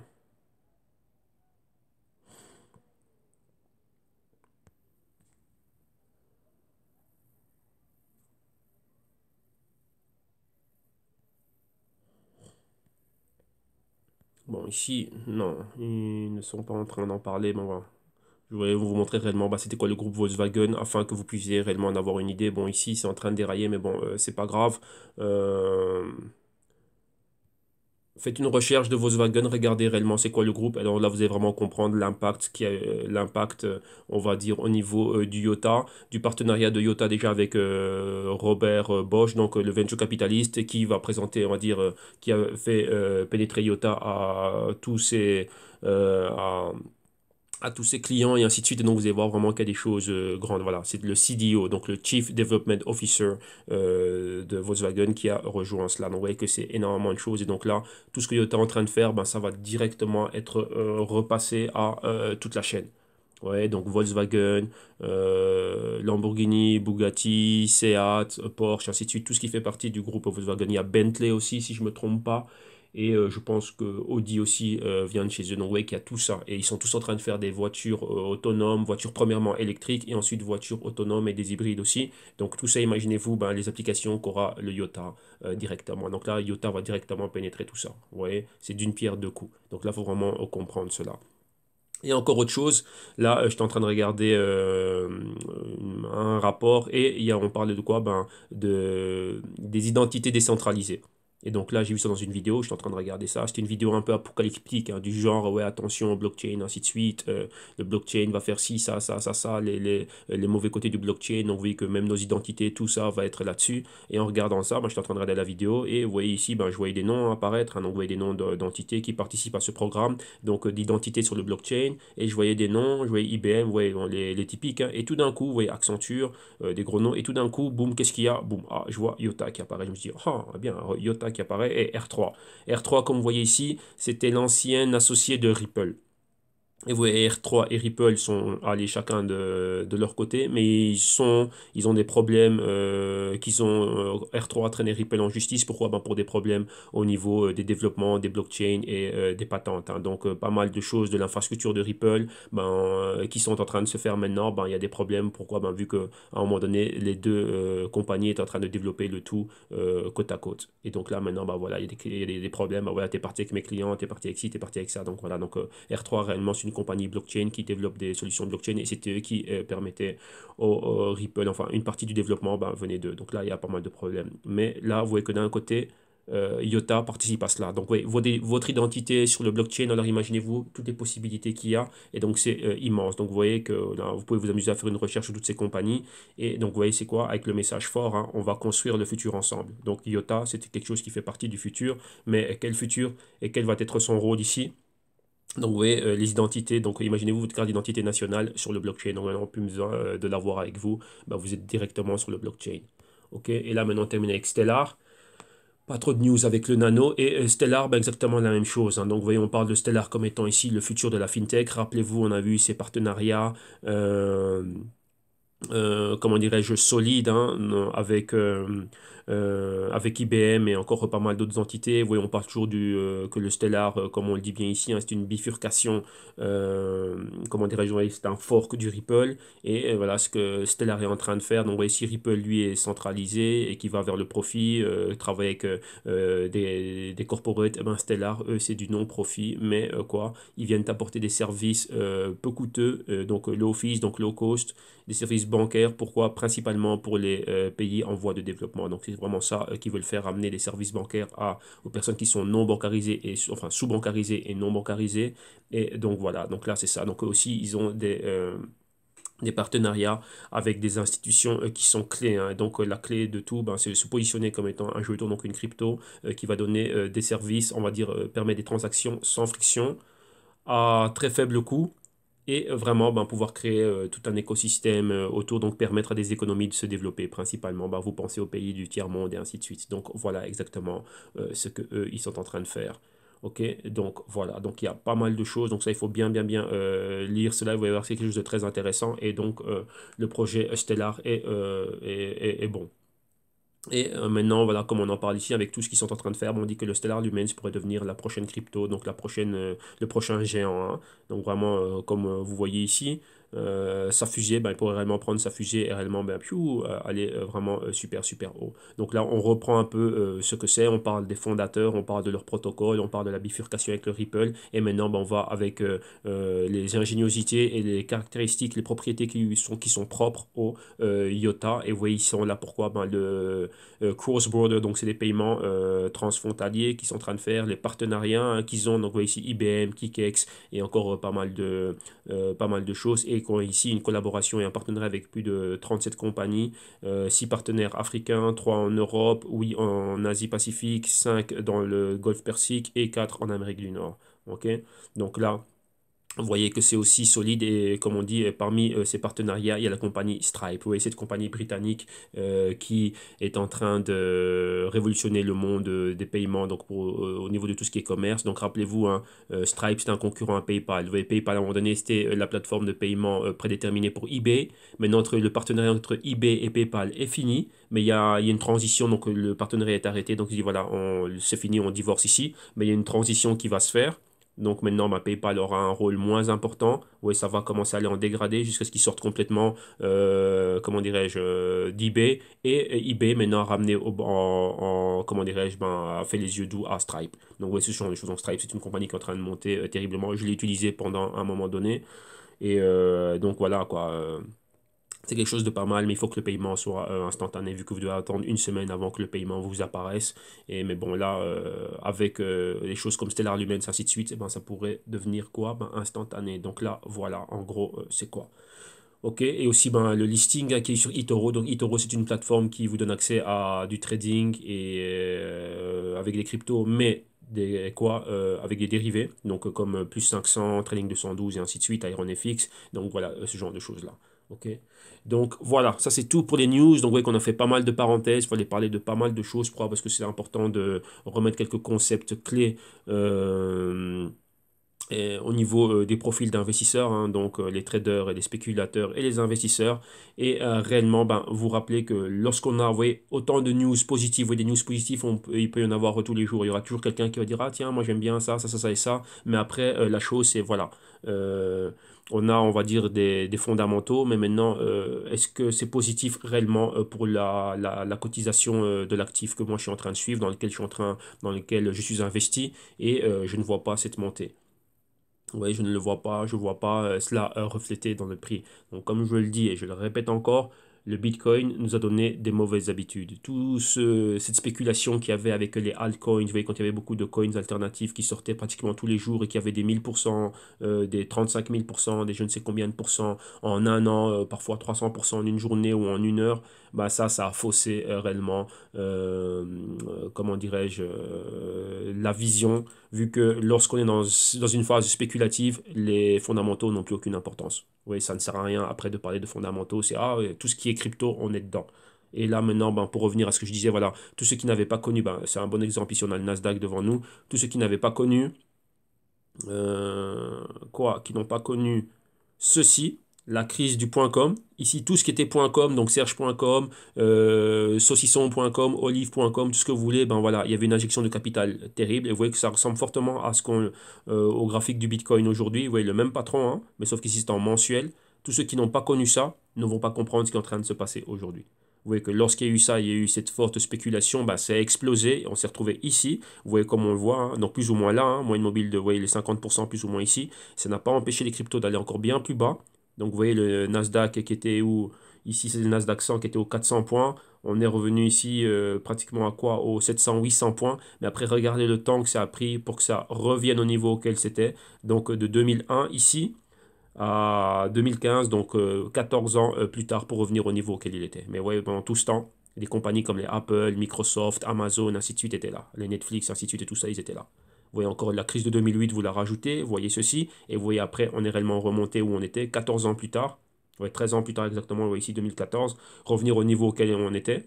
Bon, ici, non, ils ne sont pas en train d'en parler, mais voilà. Je voulais vous montrer réellement bah, c'était quoi le groupe Volkswagen afin que vous puissiez réellement en avoir une idée. Bon, ici, c'est en train de dérailler, mais bon, euh, c'est pas grave. Euh faites une recherche de Volkswagen, regardez réellement c'est quoi le groupe. Alors là, vous allez vraiment comprendre l'impact qui euh, l'impact, euh, on va dire, au niveau euh, du IOTA, du partenariat de IOTA déjà avec Robert Bosch, donc le venture capitaliste qui va présenter, on va dire, qui a fait pénétrer IOTA à tous ces à tous ses clients et ainsi de suite. Et donc, vous allez voir vraiment qu'il y a des choses euh, grandes. Voilà, c'est le CDO, donc le Chief Development Officer euh, de Volkswagen qui a rejoint cela. Donc, vous voyez que c'est énormément de choses. Et donc là, tout ce que tu est en train de faire, ben, ça va directement être euh, repassé à toute la chaîne. Ouais, donc Volkswagen, Lamborghini, Bugatti, Seat, Porsche, ainsi de suite, tout ce qui fait partie du groupe Volkswagen. Il y a Bentley aussi, si je me trompe pas. Et euh, je pense que Audi aussi euh, vient de chez eux, qui Way a tout ça. Et ils sont tous en train de faire des voitures euh, autonomes, voitures premièrement électriques et ensuite voitures autonomes et des hybrides aussi. Donc tout ça, imaginez-vous ben, les applications qu'aura le IOTA directement. Donc là, IOTA va directement pénétrer tout ça. Vous voyez, c'est d'une pierre deux coups. Donc là, il faut vraiment comprendre cela. Et encore autre chose, là, j'étais en train de regarder un rapport et on parle de quoi ben, de, Des identités décentralisées. Et donc là, j'ai vu ça dans une vidéo, je suis en train de regarder ça. C'était une vidéo un peu apocalyptique, hein, du genre, ouais, attention, blockchain, ainsi de suite. Euh, le blockchain va faire ci, ça, ça, ça, ça. Les, mauvais côtés du blockchain, vous voyez que même nos identités, tout ça va être là-dessus. Et en regardant ça, moi, ben, suis en train de regarder la vidéo. Et vous voyez ici, ben, je voyais des noms apparaître. Hein, donc, vous voyez des noms d'entités qui participent à ce programme. Donc, d'identités euh, d'identité sur le blockchain. Et je voyais des noms, je voyais IBM, vous les, les, typiques. Hein, et tout d'un coup, vous voyez Accenture, euh, des gros noms. Et tout d'un coup, boum, qu'est-ce qu'il y a Boum, ah, je vois Yota qui apparaît. Je me dis, ah, oh, bien, Yota qui apparaît, et R3. R3, comme vous voyez ici, c'était l'ancien associé de Ripple. Et vous voyez, R3 et Ripple sont allés chacun de, leur côté, mais ils, sont, ils ont des problèmes euh, qu'ils ont. Euh, R3 a traîné Ripple en justice. Pourquoi ben, Pour des problèmes au niveau euh, des développements, des blockchains et des patentes. Hein. Donc, pas mal de choses de l'infrastructure de Ripple ben, qui sont en train de se faire maintenant. Ben, il y a des problèmes. Pourquoi ben, Vu à un moment donné, les deux compagnies sont en train de développer le tout côte à côte. Et donc là, maintenant, ben, voilà, il y a des, problèmes. Ben, voilà, tu es parti avec mes clients, tu es parti avec ci, tu es parti avec ça. Donc, voilà, donc R3 réellement, c'est une compagnie blockchain qui développe des solutions blockchain et c'était eux qui euh, permettaient au, Ripple, enfin une partie du développement ben, venait d'eux. Donc là, il y a pas mal de problèmes. Mais là, vous voyez que d'un côté, euh, IOTA participe à cela. Donc voyez votre identité sur le blockchain, alors imaginez-vous toutes les possibilités qu'il y a, et donc c'est euh, immense. Donc vous voyez que vous pouvez vous amuser à faire une recherche de toutes ces compagnies, et donc vous voyez c'est quoi, avec le message fort, hein, on va construire le futur ensemble. Donc IOTA, c'est quelque chose qui fait partie du futur, mais quel futur et quel va être son rôle ici donc vous voyez euh, les identités, donc imaginez-vous votre carte d'identité nationale sur le blockchain, donc plus besoin euh, de l'avoir avec vous, bah, vous êtes directement sur le blockchain. ok et là maintenant terminé avec Stellar, pas trop de news avec le nano, et euh, Stellar ben, exactement la même chose, hein. donc vous voyez on parle de Stellar comme étant ici le futur de la fintech, rappelez-vous on a vu ces partenariats, comment dirais-je, solides hein, avec euh, avec IBM et encore pas mal d'autres entités. on parle toujours du, euh, que le Stellar, euh, comme on le dit bien ici, hein, c'est une bifurcation, comment dirais-je, c'est un fork du Ripple. Et voilà ce que Stellar est en train de faire. Donc, vous si Ripple, lui, est centralisé et qui va vers le profit, travaille avec des, des corporates, eh ben, Stellar, eux, c'est du non-profit, mais quoi, ils viennent apporter des services peu coûteux, donc low office, donc low cost, des services bancaires, pourquoi Principalement pour les pays en voie de développement. Donc c'est vraiment ça euh, qui veulent faire, amener les services bancaires à, aux personnes qui sont non bancarisées, et, enfin sous-bancarisées et non bancarisées. Et donc voilà, donc là c'est ça. Donc aussi, ils ont des... Euh, des partenariats avec des institutions euh, qui sont clés. Hein. Donc la clé de tout, ben, c'est se positionner comme étant un tour donc une crypto, qui va donner des services, on va dire, permet des transactions sans friction, à très faible coût, et euh, vraiment ben, pouvoir créer euh, tout un écosystème euh, autour, donc permettre à des économies de se développer principalement. Ben, vous pensez aux pays du tiers-monde et ainsi de suite. Donc voilà exactement ce que ils sont en train de faire. Ok, donc voilà, donc il y a pas mal de choses, donc ça il faut bien bien bien lire cela, vous allez voir c'est quelque chose de très intéressant et donc le projet Stellar est bon. Et euh, maintenant, voilà, comme on en parle ici, avec tout ce qu'ils sont en train de faire, on dit que le Stellar Lumens pourrait devenir la prochaine crypto, donc la prochaine, euh, le prochain géant. Hein. Donc vraiment, euh, comme vous voyez ici, euh, sa fusée, ben, pourrait réellement prendre fusée et réellement ben, euh, aller euh, vraiment super super haut. Donc là, on reprend un peu ce que c'est, on parle des fondateurs, on parle de leur protocole, on parle de la bifurcation avec le Ripple, et maintenant ben, on va avec les ingéniosités et les caractéristiques, les propriétés qui sont, qui sont propres au IOTA, et vous voyez, ils sont là pourquoi ben, Le cross-border, donc c'est des paiements transfrontaliers qui sont en train de faire, les partenariats hein, qu'ils ont, donc vous voyez ici IBM, Kikex, et encore pas mal de, pas mal de choses, ont ici une collaboration et un partenariat avec plus de 37 compagnies, 6 euh, partenaires africains, 3 en Europe, oui en Asie-Pacifique, 5 dans le Golfe Persique et 4 en Amérique du Nord. Ok Donc là, vous voyez que c'est aussi solide et comme on dit, euh, parmi euh, ces partenariats, il y a la compagnie Stripe. Vous voyez cette compagnie britannique euh, qui est en train de révolutionner le monde des paiements donc au niveau de tout ce qui est commerce. Donc rappelez-vous, hein, Stripe c'est un concurrent à PayPal. Vous voyez, PayPal à un moment donné c'était la plateforme de paiement prédéterminée pour eBay. Maintenant le partenariat entre eBay et PayPal est fini, mais il y, a, il y a une transition, donc le partenariat est arrêté. Donc il dit voilà, c'est fini, on divorce ici, mais il y a une transition qui va se faire donc maintenant, ma bah, PayPal aura un rôle moins important. Oui, ça va commencer à aller en dégradé jusqu'à ce qu'ils sortent complètement, euh, comment dirais-je, euh, d'eBay. Et eBay maintenant a ramené en, comment dirais-je, ben, a fait les yeux doux à Stripe. Donc oui, ce sont les choses. en Stripe, c'est une compagnie qui est en train de monter euh, terriblement. Je l'ai utilisé pendant un moment donné. Et donc voilà quoi. C'est quelque chose de pas mal, mais il faut que le paiement soit euh, instantané, vu que vous devez attendre une semaine avant que le paiement vous apparaisse. Et, mais bon, là, euh, avec euh, les choses comme Stellar Lumens, ainsi de suite, eh ben, ça pourrait devenir quoi ben, Instantané. Donc là, voilà, en gros, c'est quoi Ok, et aussi ben, le listing hein, qui est sur eToro. Donc eToro, c'est une plateforme qui vous donne accès à du trading et avec des cryptos, mais des quoi avec des dérivés donc comme plus 500 trading 212 et ainsi de suite IronFX. donc voilà ce genre de choses là Ok. Donc voilà, ça c'est tout pour les news. Donc vous voyez qu'on a fait pas mal de parenthèses, il fallait parler de pas mal de choses, je parce que c'est important de remettre quelques concepts clés. Euh, au niveau euh, des profils d'investisseurs, hein. donc euh, les traders et les spéculateurs et les investisseurs, et réellement ben, vous rappelez que lorsqu'on a voyez, autant de news positives, ou des news positives, il peut y en avoir tous les jours, il y aura toujours quelqu'un qui va dire ah, tiens moi j'aime bien ça, ça, ça, ça et ça, mais après la chose c'est voilà on a, on va dire, des, fondamentaux, mais maintenant, euh, est-ce que c'est positif réellement euh, pour la, la, la cotisation euh, de l'actif que moi je suis en train de suivre, dans lequel je suis, en train, dans lequel je suis investi, et je ne vois pas cette montée oui, je ne le vois pas, je ne vois pas cela reflété dans le prix. Donc comme je le dis et je le répète encore, le Bitcoin nous a donné des mauvaises habitudes. Tout ce, cette spéculation qu'il y avait avec les altcoins, vous voyez, quand il y avait beaucoup de coins alternatifs qui sortaient pratiquement tous les jours et qui avaient des 1000%, euh, des 35 000%, des je ne sais combien de pourcents en un an, euh, parfois 300% en une journée ou en une heure, bah ça, ça a faussé euh, réellement, comment dirais-je, la vision, vu que lorsqu'on est dans, dans une phase spéculative, les fondamentaux n'ont plus aucune importance. Oui, ça ne sert à rien après de parler de fondamentaux, c'est ah, tout ce qui crypto, on est dedans. Et là maintenant, ben, pour revenir à ce que je disais, voilà, tous ceux qui n'avaient pas connu, ben, c'est un bon exemple, ici on a le Nasdaq devant nous, tous ceux qui n'avaient pas connu, euh, quoi, qui n'ont pas connu ceci, la crise du point .com, ici tout ce qui était point .com, donc serge.com, euh, saucisson.com, olive.com, tout ce que vous voulez, ben voilà, il y avait une injection de capital terrible, et vous voyez que ça ressemble fortement à ce qu'on, euh, au graphique du Bitcoin aujourd'hui, vous voyez le même patron, hein, mais sauf qu'ici c'est en mensuel, tous ceux qui n'ont pas connu ça ne vont pas comprendre ce qui est en train de se passer aujourd'hui. Vous voyez que lorsqu'il y a eu ça, il y a eu cette forte spéculation, bah, ça a explosé, on s'est retrouvé ici, vous voyez comme on le voit, hein. plus ou moins là, moins hein. moyenne mobile de voyez, les 50% plus ou moins ici, ça n'a pas empêché les cryptos d'aller encore bien plus bas, donc vous voyez le Nasdaq qui était où Ici c'est le Nasdaq 100 qui était aux 400 points, on est revenu ici euh, pratiquement à quoi Aux 700-800 points, mais après regardez le temps que ça a pris pour que ça revienne au niveau auquel c'était, donc de 2001 ici, à 2015, donc 14 euh, ans euh, plus tard pour revenir au niveau auquel il était. Mais voyez, pendant tout ce temps, les compagnies comme les Apple, Microsoft, Amazon, ainsi de suite étaient là. Les Netflix, ainsi de suite et tout ça, ils étaient là. Vous voyez encore la crise de 2008, vous la rajoutez, vous voyez ceci, et vous voyez après, on est réellement remonté où on était, 14 ans plus tard, 13 ans plus tard exactement, vous voyez ici 2014, revenir au niveau auquel on était,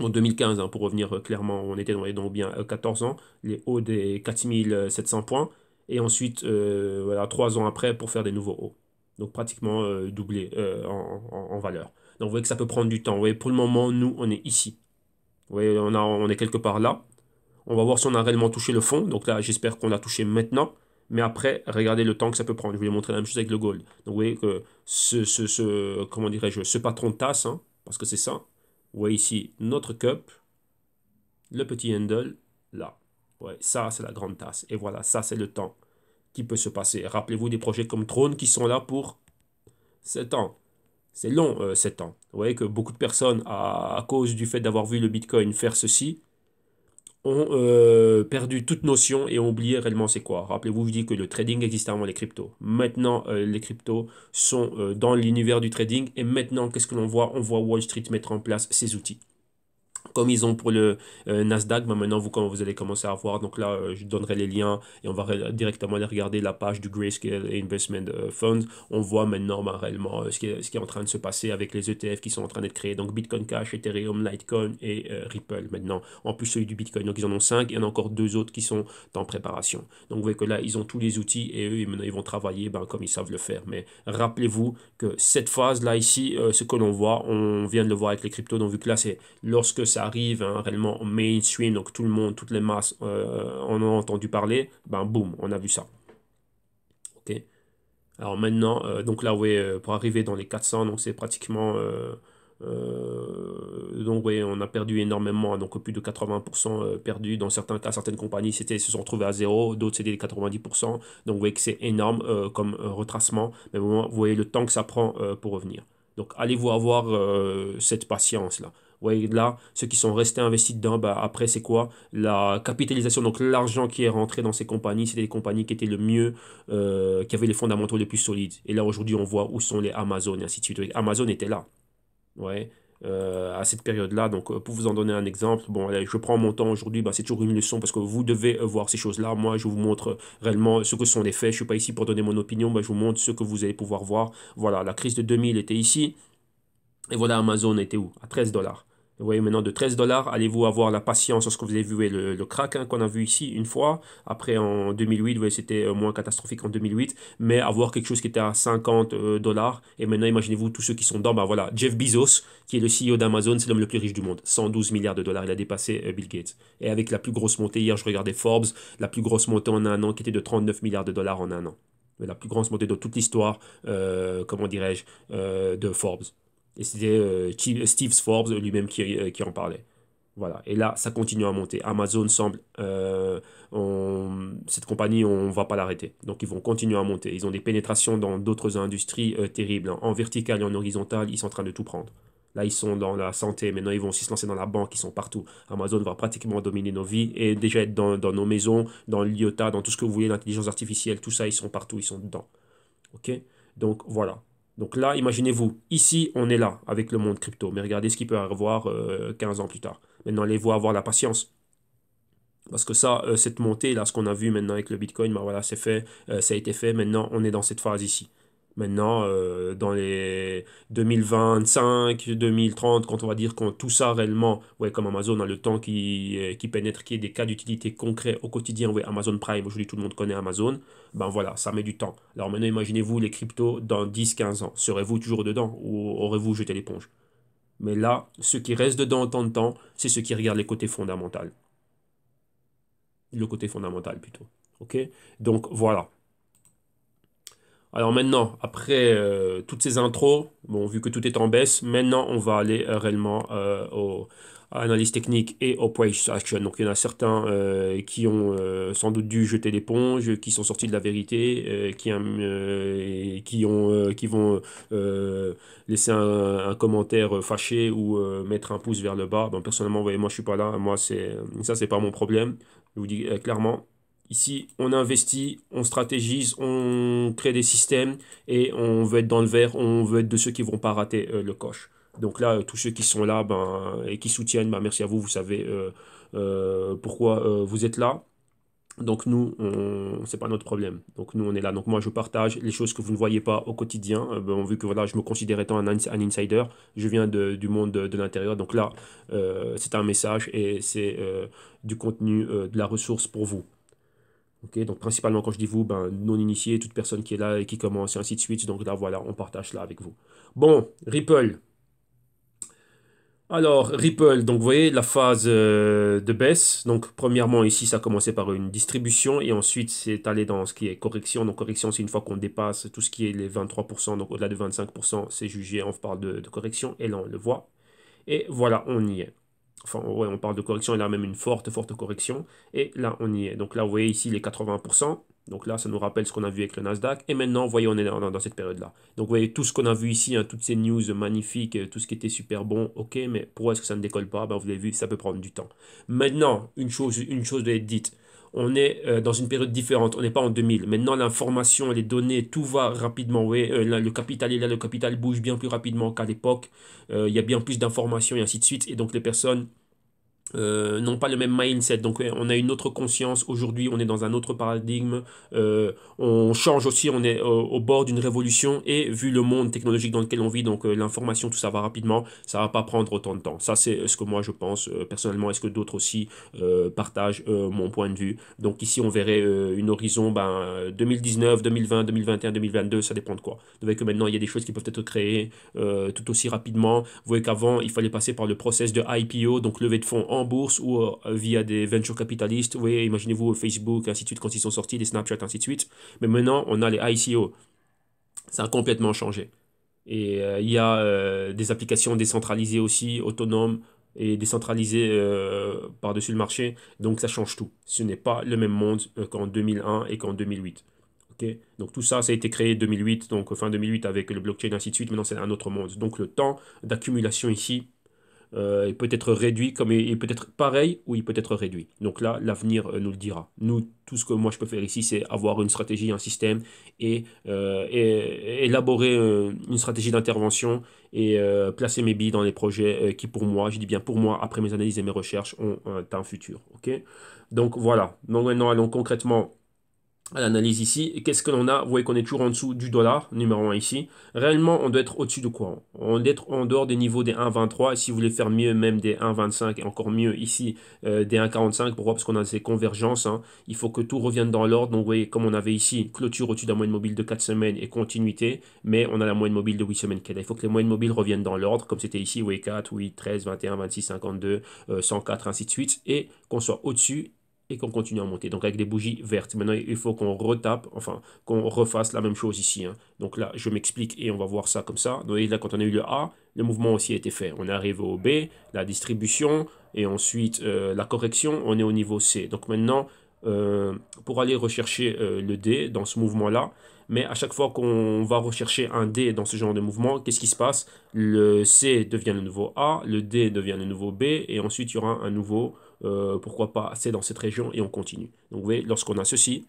en 2015, hein, pour revenir euh, clairement où on était dans, donc bien 14 ans, les hauts des 4700 points, et ensuite euh, voilà, trois ans après pour faire des nouveaux hauts. Donc pratiquement euh, doublé euh, en, valeur. Donc vous voyez que ça peut prendre du temps. Vous voyez, pour le moment, nous, on est ici. Vous voyez, on, a, on est quelque part là. On va voir si on a réellement touché le fond. Donc là, j'espère qu'on l'a touché maintenant. Mais après, regardez le temps que ça peut prendre. Je vais montrer la même chose avec le gold. Donc vous voyez que ce, ce, comment je ce patron de tasse, hein, parce que c'est ça. Vous voyez ici notre cup, le petit handle, là. Ouais, ça, c'est la grande tasse. Et voilà, ça, c'est le temps qui peut se passer. Rappelez-vous des projets comme Trône qui sont là pour 7 ans. C'est long, 7 euh, ans. Vous voyez que beaucoup de personnes, à, cause du fait d'avoir vu le Bitcoin faire ceci, ont euh, perdu toute notion et ont oublié réellement c'est quoi. Rappelez-vous, je dis que le trading existait avant les cryptos. Maintenant, euh, les cryptos sont dans l'univers du trading. Et maintenant, qu'est-ce que l'on voit On voit Wall Street mettre en place ses outils comme ils ont pour le euh, Nasdaq, ben, maintenant vous, vous allez commencer à voir, donc là euh, je donnerai les liens et on va directement aller regarder la page du Grayscale Investment euh, Fund, on voit maintenant ben, réellement ce, qui est, ce qui est en train de se passer avec les ETF qui sont en train d'être créés, donc Bitcoin Cash, Ethereum, Litecoin et Ripple maintenant, en plus celui du Bitcoin, donc ils en ont cinq et il y en a encore deux autres qui sont en préparation, donc vous voyez que là ils ont tous les outils et eux ils vont travailler ben, comme ils savent le faire, mais rappelez-vous que cette phase là ici, ce que l'on voit, on vient de le voir avec les cryptos, donc vu que là c'est lorsque ça arrive hein, réellement mainstream, donc tout le monde, toutes les masses euh, en ont entendu parler, ben boum, on a vu ça. Ok. Alors maintenant, euh, donc là, voyez euh, pour arriver dans les 400, donc c'est pratiquement... donc oui, on a perdu énormément, donc plus de 80% perdu. Dans certains cas, certaines compagnies c'était, se sont retrouvés à zéro, d'autres c'était 90%. Donc vous voyez que c'est énorme comme retracement, mais vous voyez le temps que ça prend pour revenir. Donc allez-vous avoir cette patience-là voyez là, ceux qui sont restés investis dedans, bah, après, c'est quoi La capitalisation, donc l'argent qui est rentré dans ces compagnies, c'était les compagnies qui étaient le mieux, euh, qui avaient les fondamentaux les plus solides. Et là, aujourd'hui, on voit où sont les Amazon et ainsi de suite. Amazon était là. Ouais. Euh, à cette période-là. Donc, euh, pour vous en donner un exemple, bon, allez, je prends mon temps aujourd'hui, bah, c'est toujours une leçon parce que vous devez voir ces choses-là. Moi, je vous montre réellement ce que sont les faits. Je ne suis pas ici pour donner mon opinion, mais bah, je vous montre ce que vous allez pouvoir voir. Voilà, la crise de 2000 était ici. Et voilà, Amazon était où À 13 dollars vous voyez maintenant de 13 dollars, allez-vous avoir la patience lorsque vous avez vu le, le crack hein, qu'on a vu ici une fois, après en 2008, vous voyez c'était euh, moins catastrophique en 2008, mais avoir quelque chose qui était à 50 euh, dollars, et maintenant imaginez-vous tous ceux qui sont dedans, bah voilà, Jeff Bezos, qui est le CEO d'Amazon, c'est l'homme le plus riche du monde, 112 milliards de dollars, il a dépassé euh, Bill Gates, et avec la plus grosse montée, hier je regardais Forbes, la plus grosse montée en un an qui était de 39 milliards de dollars en un an, la plus grosse montée de toute l'histoire, comment dirais-je, de Forbes. Et c'était euh, Steve Forbes lui-même euh, qui, en parlait. Voilà. Et là, ça continue à monter. Amazon semble. Euh, cette compagnie, on ne va pas l'arrêter. Donc, ils vont continuer à monter. Ils ont des pénétrations dans d'autres industries terribles. Hein. En vertical et en horizontal, ils sont en train de tout prendre. Là, ils sont dans la santé. Maintenant, ils vont aussi se lancer dans la banque. Ils sont partout. Amazon va pratiquement dominer nos vies et déjà être dans, dans nos maisons, dans l'IOTA, dans tout ce que vous voulez, l'intelligence artificielle, tout ça, ils sont partout. Ils sont dedans. OK Donc, voilà. Donc là, imaginez-vous, ici, on est là avec le monde crypto, mais regardez ce qu'il peut avoir 15 euh, ans plus tard. Maintenant, allez-vous avoir la patience. Parce que ça, euh, cette montée, là, ce qu'on a vu maintenant avec le Bitcoin, bah, voilà, c'est fait, euh, ça a été fait, maintenant, on est dans cette phase ici. Maintenant, euh, dans les 2025, 2030, quand on va dire quand tout ça réellement, ouais, comme Amazon a le temps qui, euh, qui pénètre, qui est des cas d'utilité concrets au quotidien, Amazon Prime, aujourd'hui tout le monde connaît Amazon, ben voilà, ça met du temps. Alors maintenant, imaginez-vous les cryptos dans 10-15 ans. Serez-vous toujours dedans ou aurez-vous jeté l'éponge Mais là, ce qui reste dedans autant de temps, c'est ce qui regarde les côtés fondamentaux. Le côté fondamental plutôt. ok Donc voilà. Alors maintenant, après euh, toutes ces intros, bon, vu que tout est en baisse, maintenant on va aller euh, réellement euh, aux analyses techniques et au price action. Donc il y en a certains qui ont sans doute dû jeter l'éponge, qui sont sortis de la vérité, qui, ont, qui vont laisser un, commentaire fâché ou mettre un pouce vers le bas. Bon, personnellement, voyez, moi je suis pas là, moi c'est ça c'est pas mon problème, je vous dis clairement. Ici, on investit, on stratégise, on crée des systèmes et on veut être dans le vert, on veut être de ceux qui ne vont pas rater euh, le coche. Donc là, euh, tous ceux qui sont là ben, et qui soutiennent, ben, merci à vous, vous savez euh, pourquoi vous êtes là. Donc nous, c'est pas notre problème. Donc nous, on est là. Donc moi, je partage les choses que vous ne voyez pas au quotidien. Ben, vu que voilà, je me considère étant un, insider, je viens du monde de, l'intérieur. Donc là, c'est un message et c'est du contenu, de la ressource pour vous donc principalement quand je dis vous, ben, non initié, toute personne qui est là et qui commence, et ainsi de suite. Donc là, voilà, on partage là avec vous. Bon, Ripple. Alors, Ripple, donc vous voyez la phase euh, de baisse. Donc premièrement, ici, ça a commencé par une distribution et ensuite, c'est allé dans ce qui est correction. Donc correction, c'est une fois qu'on dépasse tout ce qui est les 23%, donc au-delà de 25%, c'est jugé, on parle de correction et là, on le voit. Et voilà, on y est. Enfin, ouais, on parle de correction, y a même une forte, forte correction. Et là, on y est. Donc là, vous voyez ici les 80%. Donc là, ça nous rappelle ce qu'on a vu avec le Nasdaq. Et maintenant, vous voyez, on est dans, cette période-là. Donc vous voyez tout ce qu'on a vu ici, hein, toutes ces news magnifiques, euh, tout ce qui était super bon, ok, mais pourquoi est-ce que ça ne décolle pas ben, Vous l'avez vu, ça peut prendre du temps. Maintenant, une chose, une chose doit être dite on est euh, dans une période différente, on n'est pas en 2000. Maintenant, l'information, les données, tout va rapidement. Euh, le capital est là, le capital bouge bien plus rapidement qu'à l'époque. Euh, il y a bien plus d'informations et ainsi de suite. Et donc, les personnes euh, n'ont pas le même mindset. Donc euh, on a une autre conscience, aujourd'hui on est dans un autre paradigme, euh, on change aussi, on est au, bord d'une révolution et vu le monde technologique dans lequel on vit, donc l'information, tout ça va rapidement, ça va pas prendre autant de temps. Ça c'est ce que moi je pense personnellement, est-ce que d'autres aussi partagent mon point de vue. Donc ici on verrait une horizon ben, 2019, 2020, 2021, 2022, ça dépend de quoi. Vous voyez que maintenant il y a des choses qui peuvent être créées tout aussi rapidement. Vous voyez qu'avant il fallait passer par le process de IPO, donc levée de fonds en bourse ou euh, via des venture capitalistes. oui imaginez-vous Facebook, ainsi de suite, quand ils sont sortis, des Snapchat, ainsi de suite. Mais maintenant, on a les ICO. Ça a complètement changé. Et euh, il y a euh, des applications décentralisées aussi, autonomes et décentralisées par-dessus le marché. Donc ça change tout. Ce n'est pas le même monde qu'en 2001 et qu'en 2008. ok donc tout ça, ça a été créé 2008, donc fin 2008 avec le blockchain, ainsi de suite. Maintenant, c'est un autre monde. Donc le temps d'accumulation ici il euh, peut être réduit, comme il, peut être pareil ou il peut être réduit. Donc là, l'avenir euh, nous le dira. Nous, tout ce que moi je peux faire ici, c'est avoir une stratégie, un système et, euh, et élaborer une stratégie d'intervention et placer mes billes dans les projets qui pour moi, je dis bien pour moi, après mes analyses et mes recherches, ont un, un futur. ok Donc voilà, donc maintenant allons concrètement l'analyse ici. Qu'est-ce que l'on a Vous voyez qu'on est toujours en dessous du dollar, numéro 1 ici. Réellement, on doit être au-dessus de quoi On doit être en dehors des niveaux des 1,23. Si vous voulez faire mieux, même des 1,25 et encore mieux ici, euh, des 1,45. Pourquoi Parce qu'on a ces convergences. Hein. Il faut que tout revienne dans l'ordre. Donc, vous voyez, comme on avait ici, clôture au-dessus d'un moyen moyenne mobile de 4 semaines et continuité. Mais on a la moyenne mobile de 8 semaines qu'elle Il faut que les moyennes mobiles reviennent dans l'ordre, comme c'était ici. Vous 4, 8, 13, 21, 26, 52, 104, ainsi de suite. Et qu'on soit au-dessus et qu'on continue à monter. Donc avec des bougies vertes. Maintenant, il faut qu'on retape, enfin, qu'on refasse la même chose ici. Hein. Donc là, je m'explique et on va voir ça comme ça. voyez là, quand on a eu le A, le mouvement aussi a été fait. On est arrivé au B, la distribution, et ensuite euh, la correction, on est au niveau C. Donc maintenant, euh, pour aller rechercher euh, le D dans ce mouvement-là, mais à chaque fois qu'on va rechercher un D dans ce genre de mouvement, qu'est-ce qui se passe Le C devient le nouveau A, le D devient le nouveau B, et ensuite il y aura un nouveau euh, pourquoi pas, c'est dans cette région et on continue. Donc vous voyez, lorsqu'on a ceci,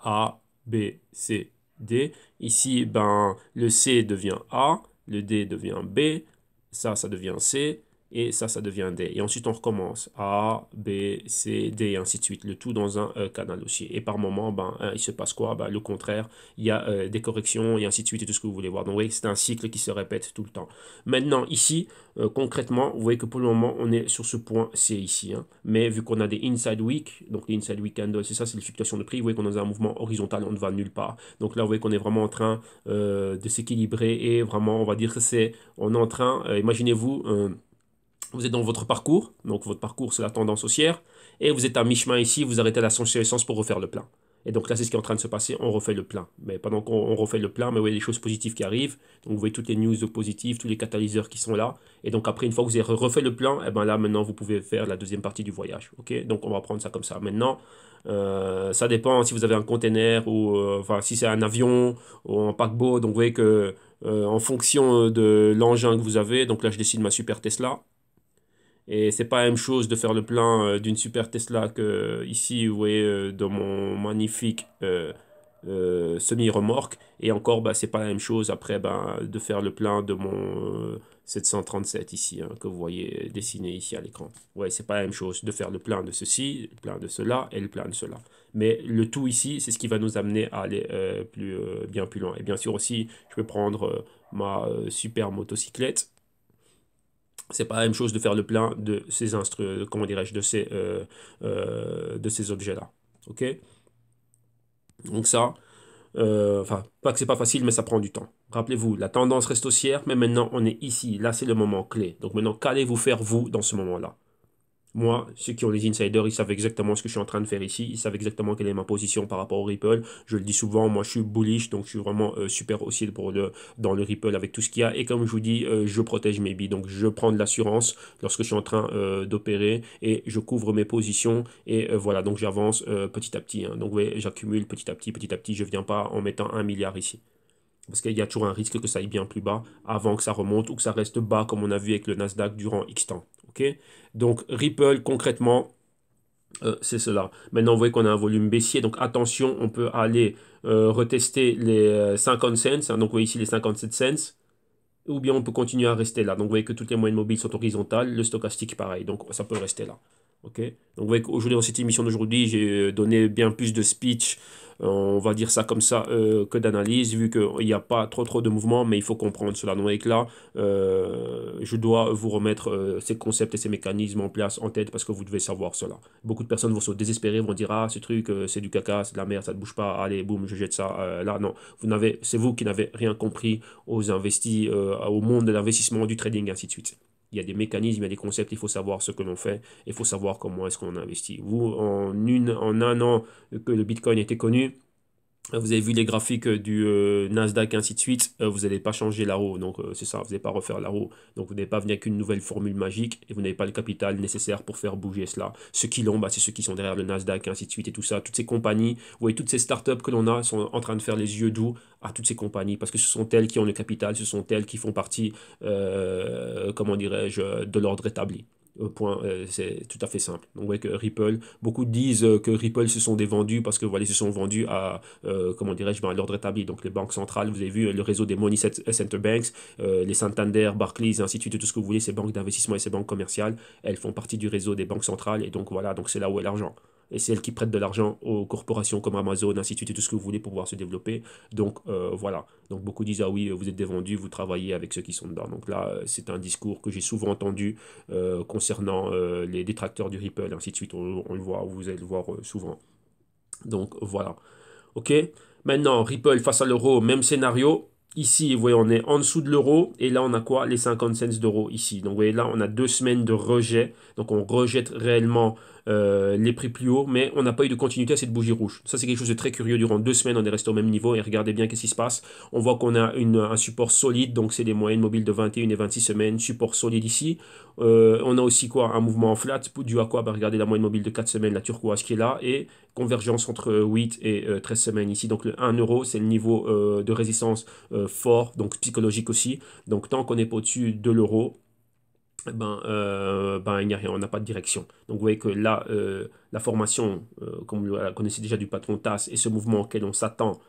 A, B, C, D, ici, ben, le C devient A, le D devient B, ça, ça devient C, et ça, ça devient D. Et ensuite, on recommence A, B, C, D, et ainsi de suite, le tout dans un euh, canal aussi Et par moment, ben, euh, il se passe quoi ben, Le contraire, il y a euh, des corrections, et ainsi de suite, et tout ce que vous voulez voir. Donc, vous voyez c'est un cycle qui se répète tout le temps. Maintenant, ici, concrètement, vous voyez que pour le moment, on est sur ce point C ici. Hein. Mais vu qu'on a des inside week, donc les inside week candles, c'est ça, c'est les fluctuations de prix, vous voyez qu'on est dans un mouvement horizontal, on ne va nulle part. Donc là, vous voyez qu'on est vraiment en train de s'équilibrer, et vraiment, on va dire que c'est, on est en train, imaginez-vous, vous êtes dans votre parcours, donc votre parcours c'est la tendance haussière, et vous êtes à mi-chemin ici, vous arrêtez la sensation essence pour refaire le plein. Et donc là, c'est ce qui est en train de se passer, on refait le plein. Mais pendant qu'on refait le plein, mais vous voyez des choses positives qui arrivent, donc vous voyez toutes les news positives, tous les catalyseurs qui sont là, et donc après, une fois que vous avez refait le plein, et eh ben là, maintenant, vous pouvez faire la deuxième partie du voyage, ok Donc on va prendre ça comme ça. Maintenant, euh, ça dépend si vous avez un container, ou euh, enfin, si c'est un avion, ou un paquebot, donc vous voyez que euh, en fonction de l'engin que vous avez, donc là, je décide ma super Tesla, et c'est pas la même chose de faire le plein euh, d'une super Tesla que ici, vous voyez, euh, dans mon magnifique euh, semi-remorque. Et encore, bah, c'est pas la même chose après bah, de faire le plein de mon 737 ici, hein, que vous voyez dessiné ici à l'écran. Ouais, c'est pas la même chose de faire le plein de ceci, le plein de cela et le plein de cela. Mais le tout ici, c'est ce qui va nous amener à aller plus, bien plus loin. Et bien sûr aussi, je vais prendre ma super motocyclette c'est pas la même chose de faire le plein de ces comment dirais-je de ces euh, euh, ces objets là ok donc ça euh, enfin pas que c'est pas facile mais ça prend du temps rappelez-vous la tendance reste haussière mais maintenant on est ici là c'est le moment clé donc maintenant qu'allez-vous faire vous dans ce moment là moi, ceux qui ont les insiders, ils savent exactement ce que je suis en train de faire ici. Ils savent exactement quelle est ma position par rapport au Ripple. Je le dis souvent, moi je suis bullish, donc je suis vraiment euh, super hostile pour dans le Ripple avec tout ce qu'il y a. Et comme je vous dis, euh, je protège mes billes. Donc je prends de l'assurance lorsque je suis en train euh, d'opérer et je couvre mes positions. Et voilà, donc j'avance petit à petit. Hein. donc Donc voyez, j'accumule petit à petit, petit à petit. Je ne viens pas en mettant un milliard ici parce qu'il y a toujours un risque que ça aille bien plus bas avant que ça remonte ou que ça reste bas comme on a vu avec le Nasdaq durant X temps. donc Ripple concrètement, euh, c'est cela. Maintenant, vous voyez qu'on a un volume baissier, donc attention, on peut aller euh, retester les 50 euh, cents, hein, donc vous voyez ici les 57 cents, ou bien on peut continuer à rester là. Donc vous voyez que toutes les moyennes mobiles sont horizontales, le stochastique pareil, donc ça peut rester là. Donc vous voyez qu'aujourd'hui, dans cette émission d'aujourd'hui, j'ai euh, donné bien plus de speech, euh, on va dire ça comme ça, euh, que d'analyse, vu qu'il n'y a pas trop trop de mouvement, mais il faut comprendre cela. Donc que là, je dois vous remettre ces concepts et ces mécanismes en place, en tête, parce que vous devez savoir cela. Beaucoup de personnes vont se désespérer, vont dire « Ah, ce truc, c'est du caca, c'est de la merde, ça ne bouge pas, allez, boum, je jette ça là. » Non, vous c'est vous qui n'avez rien compris aux investis, au monde de l'investissement, du trading, ainsi de suite il y a des mécanismes, il y a des concepts, il faut savoir ce que l'on fait, il faut savoir comment est-ce qu'on investit. Vous, en, une, en un an que le Bitcoin était connu, vous avez vu les graphiques euh, du euh, Nasdaq, ainsi de suite. Euh, vous n'allez pas changer la roue, donc c'est ça, vous n'allez pas refaire la roue. Donc vous n'allez pas venir avec une nouvelle formule magique et vous n'avez pas le capital nécessaire pour faire bouger cela. Ceux qui l'ont, bah, c'est ceux qui sont derrière le Nasdaq, ainsi de suite et tout ça. Toutes ces compagnies, vous voyez, toutes ces startups que l'on a sont en train de faire les yeux doux à toutes ces compagnies parce que ce sont elles qui ont le capital, ce sont elles qui font partie, comment dirais-je, de l'ordre établi. Euh, point, euh, c'est tout à fait simple. Donc, voyez que Ripple, beaucoup disent euh, que Ripple se sont dévendus parce que voilà, se sont vendus à, comment dirais-je, ben, l'ordre établi. Donc, les banques centrales, vous avez vu le réseau des Money Center Banks, les Santander, Barclays, ainsi de tout ce que vous voulez, ces banques d'investissement et ces banques commerciales, elles font partie du réseau des banques centrales et donc voilà, donc c'est là où est l'argent et c'est elle qui prête de l'argent aux corporations comme Amazon, ainsi de suite, et tout ce que vous voulez pour pouvoir se développer. Donc euh, voilà, donc beaucoup disent, ah oui, vous êtes des vous travaillez avec ceux qui sont dedans. Donc là, euh, c'est un discours que j'ai souvent entendu euh, concernant les détracteurs du Ripple, ainsi de suite, on, on le voit, vous allez le voir souvent. Donc voilà, ok Maintenant, Ripple face à l'euro, même scénario, Ici, vous voyez, on est en dessous de l'euro. Et là, on a quoi Les 50 cents d'euro ici. Donc, vous voyez, là, on a deux semaines de rejet. Donc, on rejette réellement les euh, prix plus hauts, mais on n'a pas eu de continuité à cette bougie rouge. Ça, c'est quelque chose de très curieux. Durant deux semaines, on est resté au même niveau et regardez bien qu'est-ce qui se passe. On voit qu'on a une, un support solide, donc c'est des moyennes mobiles de 21 et 26 semaines, support solide ici. Euh, on a aussi quoi un mouvement en flat, dû à quoi bah, Regardez la moyenne mobile de 4 semaines, la turquoise qui est là, et convergence entre 8 euh, et 13 semaines ici. Donc le 1 euro, c'est le niveau de résistance fort, donc psychologique aussi. Donc tant qu'on n'est pas au-dessus de l'euro, ben, euh, ben, il n'y a rien, on n'a pas de direction. Donc vous voyez que là, euh, la formation, euh, comme vous la connaissez déjà du patron TAS, et ce mouvement auquel on s'attend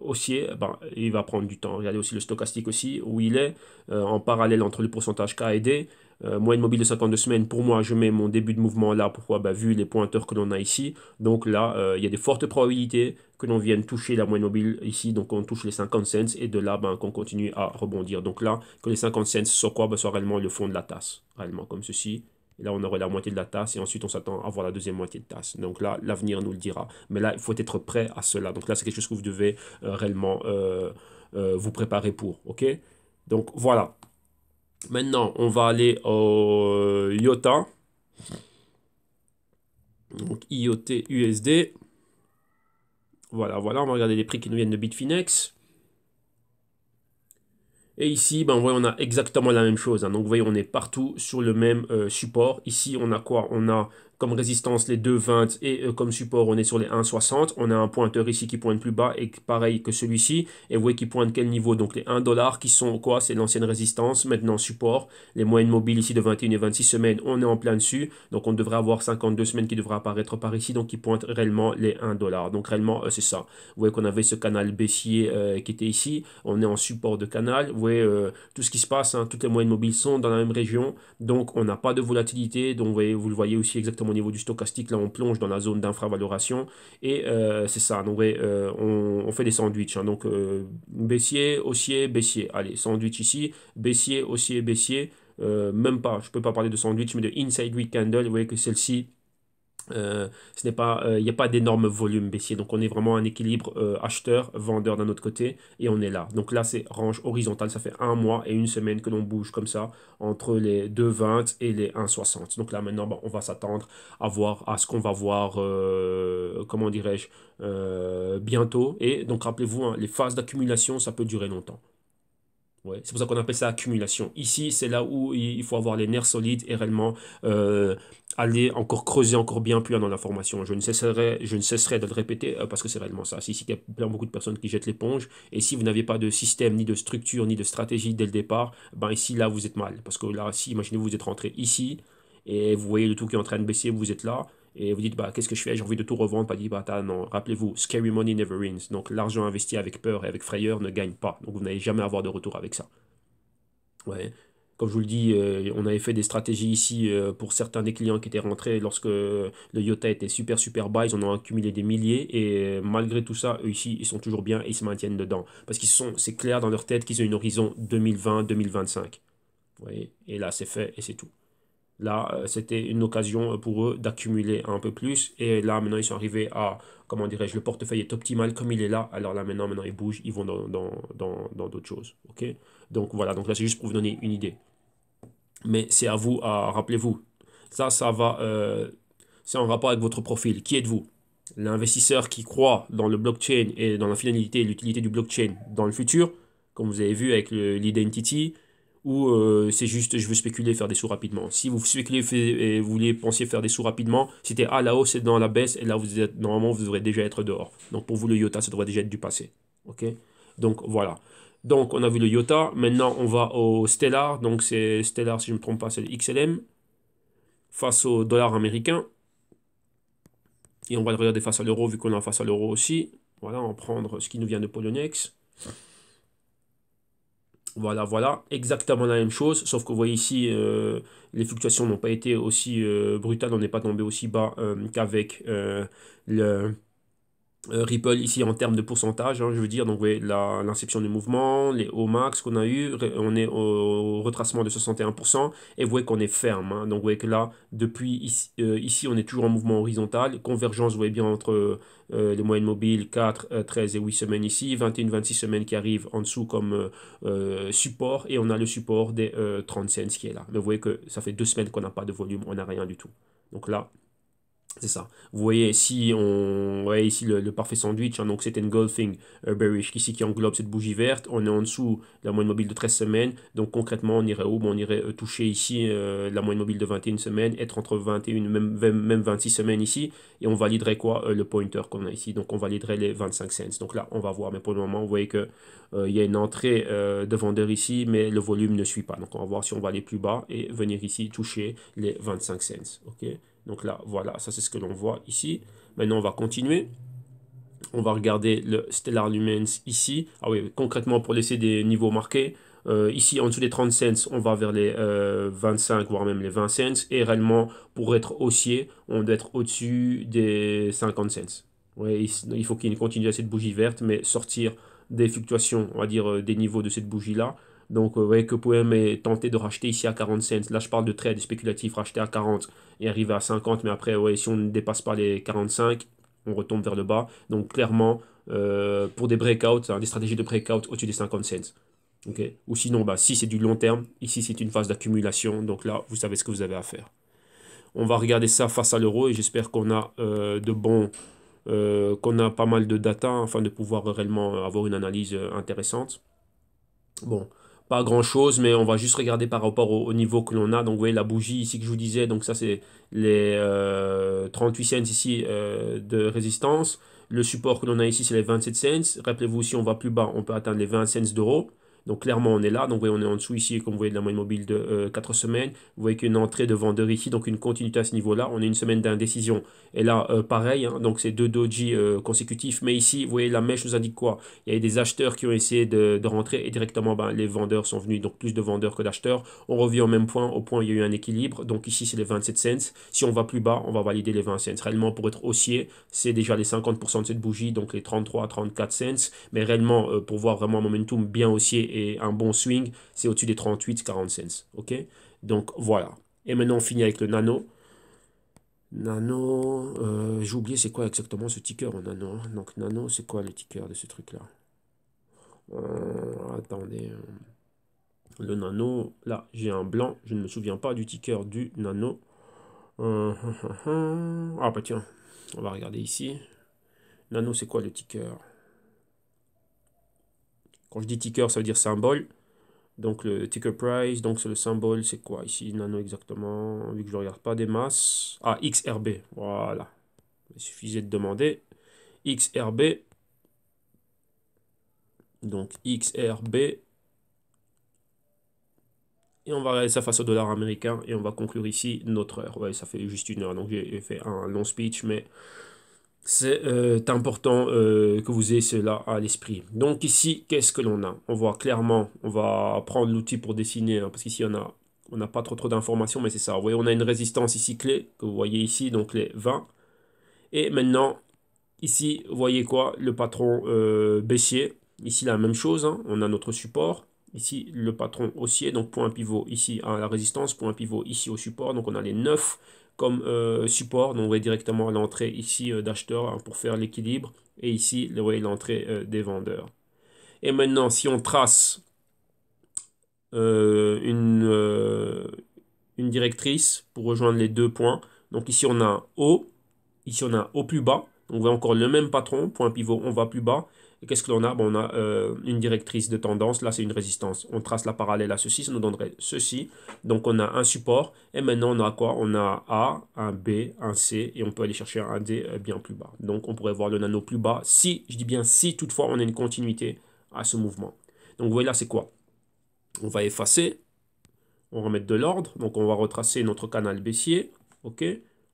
haussier, ben, il va prendre du temps. Regardez aussi le stochastique aussi, où il est, en parallèle entre le pourcentage K et D, euh, moyenne mobile de 52 semaines, pour moi, je mets mon début de mouvement là. Pourquoi bah, Vu les pointeurs que l'on a ici. Donc là, euh, il y a des fortes probabilités que l'on vienne toucher la moyenne mobile ici. Donc on touche les 50 cents et de là, ben, qu'on continue à rebondir. Donc là, que les 50 cents soient quoi bah, réellement le fond de la tasse. Réellement comme ceci. Et là, on aurait la moitié de la tasse et ensuite on s'attend à avoir la deuxième moitié de tasse. Donc là, l'avenir nous le dira. Mais là, il faut être prêt à cela. Donc là, c'est quelque chose que vous devez euh, réellement vous préparer pour. OK Donc voilà. Maintenant, on va aller au IOTA. Donc IOT USD. Voilà, voilà, on va regarder les prix qui nous viennent de Bitfinex. Et ici, ben, voyez, on a exactement la même chose. Hein. Donc, vous voyez, on est partout sur le même euh, support. Ici, on a quoi On a comme résistance, les 2,20 et euh, comme support, on est sur les 1,60. On a un pointeur ici qui pointe plus bas et pareil que celui-ci. Et vous voyez qui pointe quel niveau Donc les 1 qui sont quoi C'est l'ancienne résistance, maintenant support. Les moyennes mobiles ici de 21 et 26 semaines, on est en plein dessus. Donc on devrait avoir 52 semaines qui devraient apparaître par ici. Donc qui pointe réellement les 1 Donc réellement, euh, c'est ça. Vous voyez qu'on avait ce canal baissier euh, qui était ici. On est en support de canal. Vous voyez tout ce qui se passe. Hein, toutes les moyennes mobiles sont dans la même région. Donc on n'a pas de volatilité. Donc vous, voyez, vous le voyez aussi exactement au niveau du stochastique, là on plonge dans la zone d'infravaloration et euh, c'est ça, euh, on, fait des sandwichs, hein. donc euh, baissier, haussier, baissier, allez, sandwich ici, baissier, haussier, baissier, même pas, je peux pas parler de sandwich, mais de inside week candle, vous voyez que celle-ci euh, ce n'est pas, euh, il n'y a pas d'énorme volume baissier, donc on est vraiment un équilibre euh, acheteur-vendeur d'un autre côté et on est là. Donc là, c'est range horizontale, ça fait un mois et une semaine que l'on bouge comme ça entre les 2,20 et les 1,60. Donc là, maintenant, bah, on va s'attendre à voir à ce qu'on va voir, comment dirais-je, bientôt. Et donc rappelez-vous, hein, les phases d'accumulation, ça peut durer longtemps. Ouais, c'est pour ça qu'on appelle ça accumulation. Ici, c'est là où il faut avoir les nerfs solides et réellement euh, aller encore creuser encore bien plus dans formation Je ne cesserai, je ne cesserai de le répéter euh, parce que c'est réellement ça. Ici, qu'il y a plein, beaucoup de personnes qui jettent l'éponge. Et si vous n'avez pas de système, ni de structure, ni de stratégie dès le départ, ben ici, là, vous êtes mal. Parce que là, si, imaginez, vous êtes rentré ici et vous voyez le tout qui est en train de baisser, vous êtes là et vous dites, bah, qu'est-ce que je fais J'ai envie de tout revendre. Pas dit, bah, non, rappelez-vous, scary money never wins. Donc, l'argent investi avec peur et avec frayeur ne gagne pas. Donc, vous n'allez jamais avoir de retour avec ça. Ouais. Comme je vous le dis, euh, on avait fait des stratégies ici euh, pour certains des clients qui étaient rentrés lorsque le Yota était super, super bas. Ils en ont accumulé des milliers et euh, malgré tout ça, eux ici, ils sont toujours bien et ils se maintiennent dedans. Parce qu'ils sont, c'est clair dans leur tête qu'ils ont une horizon 2020-2025. Et là, c'est fait et c'est tout. Là, euh, c'était une occasion euh, pour eux d'accumuler un peu plus. Et là, maintenant, ils sont arrivés à, comment dirais-je, le portefeuille est optimal comme il est là. Alors là, maintenant, maintenant, ils bougent, ils vont dans d'autres choses. OK Donc voilà, donc là, c'est juste pour vous donner une idée. Mais c'est à vous, à, rappelez-vous, ça, ça va, euh, c'est en rapport avec votre profil. Qui êtes-vous L'investisseur qui croit dans le blockchain et dans la finalité et l'utilité du blockchain dans le futur, comme vous avez vu avec l'identity, ou euh, c'est juste je veux spéculer faire des sous rapidement. Si vous spéculez et vous voulez penser faire des sous rapidement, c'était à ah, la hausse c'est dans la baisse et là vous êtes normalement vous devrez déjà être dehors. Donc pour vous le iota ça devrait déjà être du passé. OK Donc voilà. Donc on a vu le iota, maintenant on va au stellar, donc c'est stellar si je ne me trompe pas, c'est le XLM face au dollar américain. Et on va le regarder face à l'euro vu qu'on est face à l'euro aussi. Voilà, on va prendre ce qui nous vient de Poloniex. Voilà, voilà, exactement la même chose, sauf que vous voyez ici, euh, les fluctuations n'ont pas été aussi euh, brutales, on n'est pas tombé aussi bas euh, qu'avec le euh, Ripple ici en termes de pourcentage, hein, je veux dire, donc voyez l'inception du mouvement, les hauts max qu'on a eu, on est au retracement de 61%, et vous voyez qu'on est ferme, hein. donc vous voyez que là, depuis euh, ici, on est toujours en mouvement horizontal, convergence, vous voyez bien, entre euh, les moyennes mobiles, 4, 13 et 8 semaines ici, 21, 26 semaines qui arrivent en dessous comme support, et on a le support des 30 cents qui est là, mais vous voyez que ça fait deux semaines qu'on n'a pas de volume, on n'a rien du tout, donc là, c'est ça. Vous voyez ici, on... Ouais, ici le, parfait sandwich, hein, donc c'est engulfing euh, bearish, ici qui englobe cette bougie verte. On est en dessous de la moyenne mobile de 13 semaines, donc concrètement on irait où On irait euh, toucher ici euh, la moyenne mobile de 21 semaines, être entre 21, même, même 26 semaines ici, et on validerait quoi Le pointer qu'on a ici, donc on validerait les 25 cents. Donc là on va voir, mais pour le moment vous voyez qu'il y a une entrée de vendeur ici, mais le volume ne suit pas. Donc on va voir si on va aller plus bas et venir ici toucher les 25 cents. ok donc là, voilà, ça c'est ce que l'on voit ici. Maintenant, on va continuer. On va regarder le Stellar Lumens ici. Ah oui, concrètement, pour laisser des niveaux marqués, euh, ici, en dessous des 30 cents, on va vers les 25, euh, voire même les 20 cents. Et réellement, pour être haussier, on doit être au-dessus des 50 cents. Ouais, il faut qu'il continue à cette bougie verte, mais sortir des fluctuations, on va dire, euh, des niveaux de cette bougie-là, donc, vous euh, voyez que vous pouvez tenter de racheter ici à 40 cents. Là, je parle de trade spéculatif, racheter à 40 et arriver à 50. Mais après, si on ne dépasse pas les 45, on retombe vers le bas. Donc, clairement, euh, pour des breakouts, hein, des stratégies de breakout au-dessus des 50 cents. Ou sinon, bah, si c'est du long terme, ici, c'est une phase d'accumulation. Donc là, vous savez ce que vous avez à faire. On va regarder ça face à l'euro et j'espère qu'on a euh, de bons... qu'on a pas mal de data afin de pouvoir réellement avoir une analyse intéressante. Bon, pas grand chose, mais on va juste regarder par rapport au, niveau que l'on a. Donc, vous voyez la bougie ici que je vous disais, donc ça c'est les 38 euh, cents ici euh, de résistance. Le support que l'on a ici c'est les 27 cents. Rappelez-vous, si on va plus bas, on peut atteindre les 20 cents d'euros. Donc clairement on est là, donc vous voyez on est en dessous ici, comme vous voyez de la moyenne mobile de 4 euh, semaines, vous voyez qu'une entrée de vendeur ici, donc une continuité à ce niveau-là, on est une semaine d'indécision. Et là euh, pareil, hein. donc c'est deux doji euh, consécutifs, mais ici vous voyez la mèche nous indique quoi Il y a des acheteurs qui ont essayé de, rentrer et directement ben, les vendeurs sont venus, donc plus de vendeurs que d'acheteurs. On revient au même point, au point où il y a eu un équilibre, donc ici c'est les 27 cents, si on va plus bas on va valider les 20 cents. Réellement pour être haussier c'est déjà les 50% de cette bougie, donc les 33 34 cents, mais réellement pour voir vraiment un momentum bien haussier et un bon swing, c'est au-dessus des 38-40 cents. Ok Donc voilà. Et maintenant, on finit avec le nano. Nano, euh, j'ai oublié c'est quoi exactement ce ticker en nano. Donc nano, c'est quoi le ticker de ce truc-là euh, Attendez. Euh, le nano, là, j'ai un blanc. Je ne me souviens pas du ticker du nano. ah bah tiens, on va regarder ici. Nano, c'est quoi le ticker quand je dis ticker, ça veut dire symbole. Donc le ticker price, donc c'est le symbole, c'est quoi ici Nano exactement, vu que je ne regarde pas des masses. Ah, XRB, voilà. Il suffisait de demander. XRB. Donc XRB. Et on va regarder ça face au dollar américain et on va conclure ici notre heure. Ouais, ça fait juste une heure, donc j'ai fait un long speech, mais c'est euh, important euh, que vous ayez cela à l'esprit. Donc ici, qu'est-ce que l'on a On voit clairement, on va prendre l'outil pour dessiner, hein, parce qu'ici on n'a pas trop, trop d'informations, mais c'est ça. Vous voyez, on a une résistance ici clé, que vous voyez ici, donc les 20. Et maintenant, ici, vous voyez quoi Le patron euh, baissier. Ici, la même chose, hein. on a notre support. Ici, le patron haussier, donc point pivot ici à la résistance, point pivot ici au support. Donc on a les 9 comme euh, support. Donc, vous voyez directement l'entrée ici euh, d'acheteur hein, pour faire l'équilibre. Et ici, le voyez l'entrée euh, des vendeurs. Et maintenant, si on trace une, une directrice pour rejoindre les deux points, donc ici on a haut, ici on a au haut plus bas, on voit encore le même patron, point pivot, on va plus bas, et qu'est-ce que l'on a On a euh, une directrice de tendance, là c'est une résistance. On trace la parallèle à ceci, ça nous donnerait ceci. Donc on a un support, et maintenant on a quoi On a A, un B, un C, et on peut aller chercher un D euh, bien plus bas. Donc on pourrait voir le nano plus bas, si, je dis bien si, toutefois on a une continuité à ce mouvement. Donc vous voyez là c'est quoi On va effacer, on va de l'ordre, donc on va retracer notre canal baissier, ok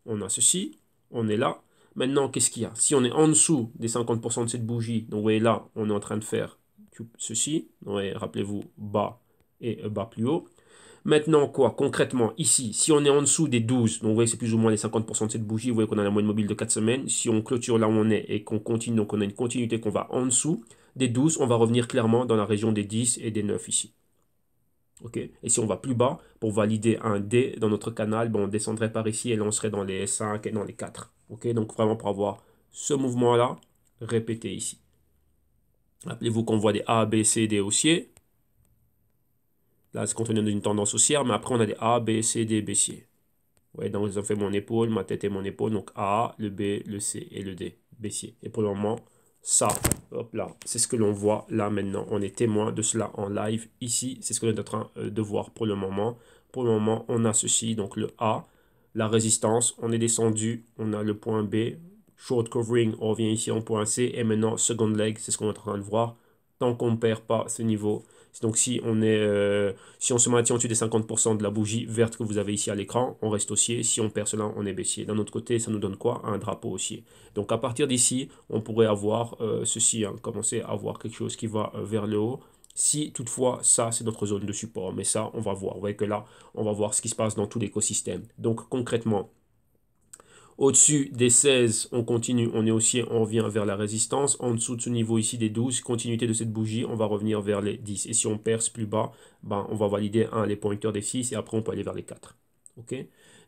On a ceci, on est là, Maintenant, qu'est-ce qu'il y a Si on est en dessous des 50% de cette bougie, donc vous voyez là, on est en train de faire ceci. Rappelez-vous, bas et euh, bas plus haut. Maintenant, quoi Concrètement, ici, si on est en dessous des 12, donc vous voyez, c'est plus ou moins les 50% de cette bougie, vous voyez qu'on a la moyenne mobile de 4 semaines. Si on clôture là où on est et qu'on continue, donc on a une continuité qu'on va en dessous des 12, on va revenir clairement dans la région des 10 et des 9 ici. Et si on va plus bas, pour valider un D dans notre canal, bon on descendrait par ici et là on serait dans les 5 et dans les 4. Okay. Donc vraiment pour avoir ce mouvement-là, répété ici. Rappelez-vous qu'on voit des A, B, C, D haussiers. Là, c'est dans une tendance haussière, mais après on a des A, B, C, D baissiers. Ouais, donc ils ont fait mon épaule, ma tête et mon épaule, donc A, le B, le C et le D baissiers. Et pour le moment, ça, hop là, c'est ce que l'on voit là maintenant. On est témoin de cela en live ici. C'est ce que l'on est en train euh, de voir pour le moment. Pour le moment, on a ceci, donc le A, la résistance. On est descendu, on a le point B, short covering, on revient ici en point C. Et maintenant, second leg, c'est ce qu'on est en train de voir. Tant qu'on ne perd pas ce niveau, donc si on, est, euh, si on se maintient au-dessus des 50% de la bougie verte que vous avez ici à l'écran, on reste haussier. Si on perd cela, on est baissier. D'un autre côté, ça nous donne quoi Un drapeau haussier. Donc à partir d'ici, on pourrait avoir euh, ceci, hein, commencer à avoir quelque chose qui va euh, vers le haut. Si toutefois, ça, c'est notre zone de support. Mais ça, on va voir. Vous voyez que là, on va voir ce qui se passe dans tout l'écosystème. Donc concrètement, au-dessus des 16, on continue, on est aussi, on revient vers la résistance. En dessous de ce niveau ici des 12, continuité de cette bougie, on va revenir vers les 10. Et si on perce plus bas, ben, on va valider un, les pointeurs des 6 et après on peut aller vers les 4. ok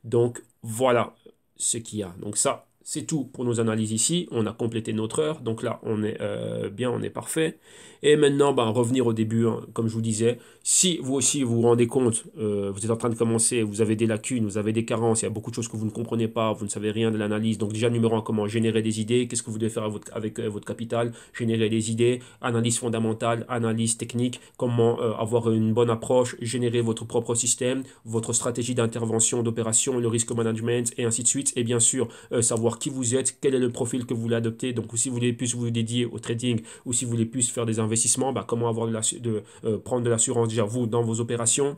Donc voilà ce qu'il y a. Donc ça, c'est tout pour nos analyses ici. On a complété notre heure, donc là on est euh, bien, on est parfait. Et maintenant, ben, revenir au début, hein. comme je vous disais. Si vous aussi vous vous rendez compte, euh, vous êtes en train de commencer, vous avez des lacunes, vous avez des carences, il y a beaucoup de choses que vous ne comprenez pas, vous ne savez rien de l'analyse. Donc déjà numéro 1, comment générer des idées, qu'est-ce que vous devez faire avec euh, votre, capital, générer des idées, analyse fondamentale, analyse technique, comment avoir une bonne approche, générer votre propre système, votre stratégie d'intervention, d'opération, le risque management, et ainsi de suite. Et bien sûr, savoir qui vous êtes, quel est le profil que vous voulez adopter. Donc, si vous voulez plus vous dédier au trading ou si vous voulez plus faire des investissements, bah, comment avoir de, de euh, prendre de l'assurance déjà vous dans vos opérations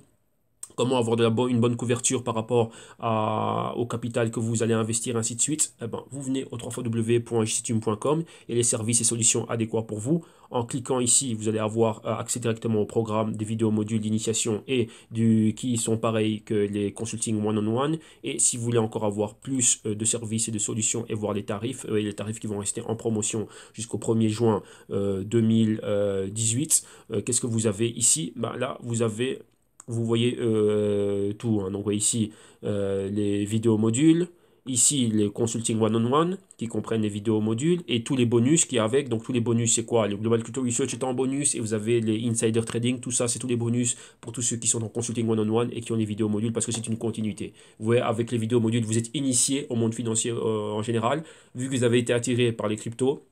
comment avoir de la une bonne couverture par rapport au capital que vous allez investir, ainsi de suite, eh ben, vous venez au www.jcitume.com et les services et solutions adéquats pour vous. En cliquant ici, vous allez avoir euh, accès directement au programme des vidéos modules d'initiation et du, qui sont pareils que les consulting one-on-one. Et si vous voulez encore avoir plus euh, de services et de solutions et voir les tarifs, euh, et les tarifs qui vont rester en promotion jusqu'au 1er juin 2018, qu'est-ce que vous avez ici ben Là, vous avez vous voyez euh, tout. Hein. Donc ici, euh, les vidéos modules, ici les consulting one-on-one qui comprennent les vidéos modules et tous les bonus qui y a avec. Donc tous les bonus, c'est quoi Le Global Crypto Research est en bonus et vous avez les Insider Trading, tout ça, c'est tous les bonus pour tous ceux qui sont dans consulting one-on-one et qui ont les vidéos modules parce que c'est une continuité. Vous voyez, avec les vidéos modules, vous êtes initié au monde financier euh, en général. Vu que vous avez été attiré par les cryptos,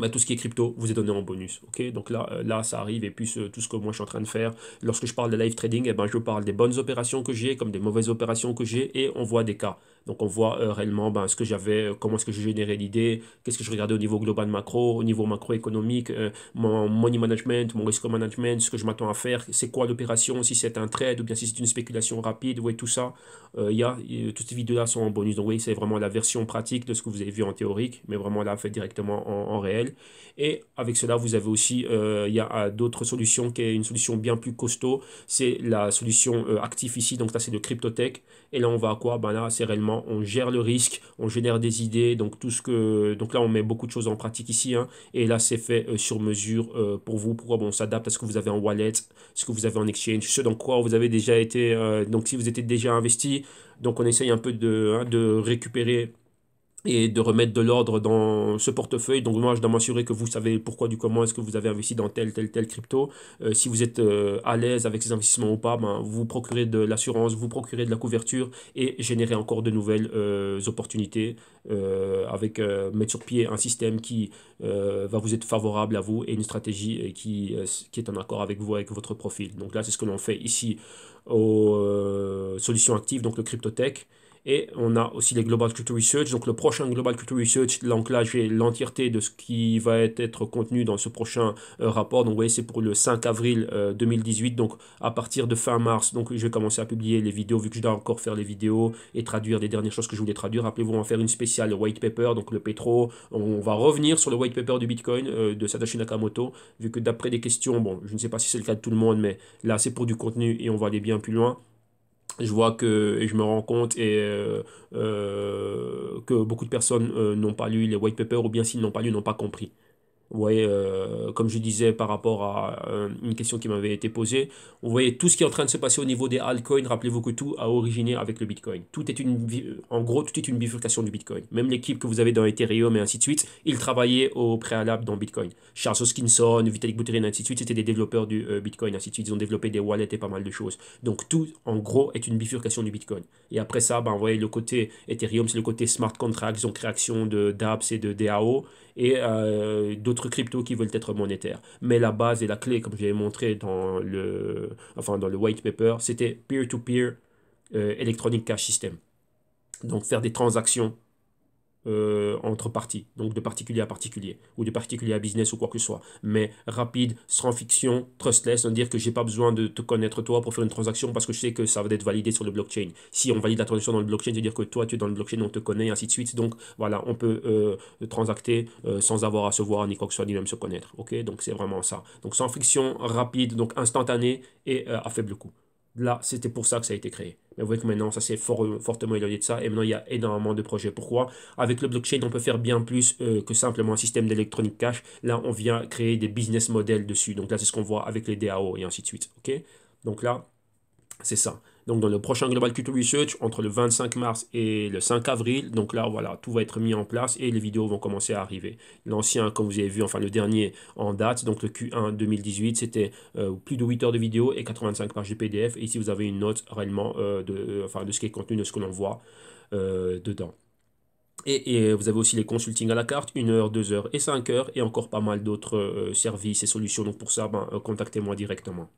bah, tout ce qui est crypto vous est donné en bonus. ok Donc là, euh, là, ça arrive. Et puis euh, tout ce que moi je suis en train de faire, lorsque je parle de live trading, eh ben, je parle des bonnes opérations que j'ai, comme des mauvaises opérations que j'ai, et on voit des cas. Donc on voit euh, réellement ben, ce que j'avais, euh, comment est-ce que je générais l'idée, qu'est-ce que je regardais au niveau global macro, au niveau macroéconomique, euh, mon money management, mon risk management, ce que je m'attends à faire, c'est quoi l'opération, si c'est un trade ou bien si c'est une spéculation rapide, voyez tout ça, il y toutes ces vidéos-là sont en bonus. Donc oui, c'est vraiment la version pratique de ce que vous avez vu en théorique, mais vraiment là, fait directement en, réel. Et avec cela, vous avez aussi, il y a d'autres solutions qui est une solution bien plus costaud, c'est la solution active ici, donc ça c'est de Cryptotech. Et là, on va à quoi Ben là, c'est réellement on gère le risque, on génère des idées, donc tout ce que donc là on met beaucoup de choses en pratique ici hein. et là c'est fait euh, sur mesure euh, pour vous, pourquoi bon, on s'adapte à ce que vous avez en wallet, ce que vous avez en exchange, ce dans quoi vous avez déjà été euh, donc si vous étiez déjà investi, donc on essaye un peu de, hein, de récupérer et de remettre de l'ordre dans ce portefeuille. Donc moi, je dois m'assurer que vous savez pourquoi du comment est-ce que vous avez investi dans tel, tel, tel crypto. Euh, si vous êtes euh, à l'aise avec ces investissements ou pas, ben, vous procurez de l'assurance, vous procurez de la couverture et générez encore de nouvelles euh, opportunités avec mettre sur pied un système qui va vous être favorable à vous et une stratégie qui, qui est en accord avec vous, avec votre profil. Donc là, c'est ce que l'on fait ici aux solutions actives, donc le CryptoTech. Et on a aussi les Global Culture Research. Donc le prochain Global Culture Research, l'enclage j'ai l'entièreté de ce qui va être contenu dans ce prochain euh, rapport. Donc vous voyez, c'est pour le 5 avril 2018. Euh, donc à partir de fin mars, donc je vais commencer à publier les vidéos, vu que je dois encore faire les vidéos et traduire les dernières choses que je voulais traduire. Rappelez-vous, on va faire une spéciale white paper, donc le pétro. On va revenir sur le white paper du Bitcoin euh, de Satoshi Nakamoto, vu que d'après des questions, bon, je ne sais pas si c'est le cas de tout le monde, mais là c'est pour du contenu et on va aller bien plus loin je vois que je me rends compte et euh, euh, que beaucoup de personnes euh, n'ont pas lu les white papers ou bien s'ils n'ont pas lu n'ont pas compris vous voyez, euh, comme je disais par rapport à euh, une question qui m'avait été posée, vous voyez tout ce qui est en train de se passer au niveau des altcoins, rappelez-vous que tout a originé avec le Bitcoin. Tout est une, euh, en gros, tout est une bifurcation du Bitcoin. Même l'équipe que vous avez dans Ethereum et ainsi de suite, ils travaillaient au préalable dans Bitcoin. Charles Hoskinson, Vitalik Buterin, ainsi de suite, c'était des développeurs du Bitcoin, ainsi de suite. Ils ont développé des wallets et pas mal de choses. Donc tout, en gros, est une bifurcation du Bitcoin. Et après ça, ben, vous voyez, le côté Ethereum, c'est le côté smart contracts, donc ont création de d'apps et de DAO et euh, d'autres cryptos qui veulent être monétaires. Mais la base et la clé, comme j'ai montré dans le, enfin, dans le white paper, c'était peer-to-peer electronic euh, cash system. Donc faire des transactions euh, entre parties, donc de particulier à particulier, ou de particulier à business ou quoi que ce soit. Mais rapide, sans fiction, trustless, à dire que j'ai pas besoin de te connaître toi pour faire une transaction parce que je sais que ça va être validé sur le blockchain. Si on valide la transaction dans le blockchain, c'est dire que toi tu es dans le blockchain, on te connaît, ainsi de suite. Donc voilà, on peut euh, transacter euh, sans avoir à se voir ni quoi que ce soit, ni même se connaître. Ok, donc c'est vraiment ça. Donc sans fiction, rapide, donc instantané et à faible coût. Là, c'était pour ça que ça a été créé. Mais vous voyez que maintenant, ça s'est fortement éloigné de ça. Et maintenant, il y a énormément de projets. Pourquoi Avec le blockchain, on peut faire bien plus euh, que simplement un système d'électronique cash. Là, on vient créer des business models dessus. Donc là, c'est ce qu'on voit avec les DAO et ainsi de suite. ok Donc là, c'est ça. Donc dans le prochain Global Culture Research, entre le 25 mars et le 5 avril, donc là voilà, tout va être mis en place et les vidéos vont commencer à arriver. L'ancien, comme vous avez vu, enfin le dernier en date, donc le Q1 2018, c'était euh, plus de 8 heures de vidéo et 85 pages de PDF. Et ici vous avez une note réellement euh, de, euh, de ce qui est contenu, de ce que l'on voit dedans. Et, euh, vous avez aussi les consultings à la carte, 1 heure, 2 h et 5 heures, et encore pas mal d'autres euh, services et solutions. Donc pour ça, ben, euh, contactez-moi directement.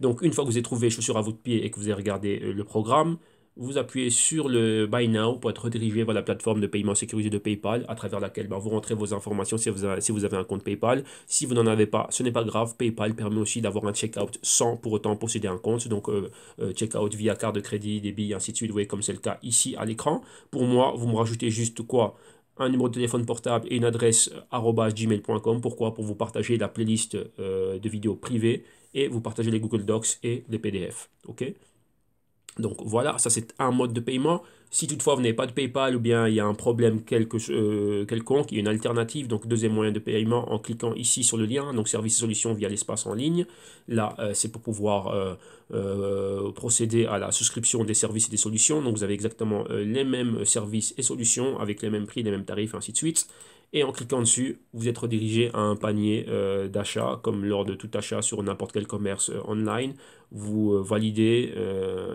Donc une fois que vous avez trouvé chaussures à votre pied et que vous avez regardé le programme, vous appuyez sur le Buy Now pour être redirigé vers la plateforme de paiement sécurisé de PayPal, à travers laquelle ben, vous rentrez vos informations si vous, avez, un compte PayPal. Si vous n'en avez pas, ce n'est pas grave. PayPal permet aussi d'avoir un checkout sans pour autant posséder un compte. Donc, euh, euh, checkout via carte de crédit, débit, ainsi de suite. Vous voyez comme c'est le cas ici à l'écran. Pour moi, vous me rajoutez juste quoi un numéro de téléphone portable et une adresse gmail.com. Pourquoi Pour vous partager la playlist euh, de vidéos privées et vous partager les Google Docs et les PDF. ok donc voilà, ça c'est un mode de paiement. Si toutefois vous n'avez pas de PayPal ou bien il y a un problème quelque, euh, quelconque, il y a une alternative, donc deuxième moyen de paiement en cliquant ici sur le lien, donc service et solutions via l'espace en ligne. Là, euh, c'est pour pouvoir euh, procéder à la souscription des services et des solutions. Donc vous avez exactement les mêmes services et solutions avec les mêmes prix, les mêmes tarifs, ainsi de suite et en cliquant dessus, vous êtes redirigé à un panier euh, d'achat, comme lors de tout achat sur n'importe quel commerce euh, online. Vous euh, validez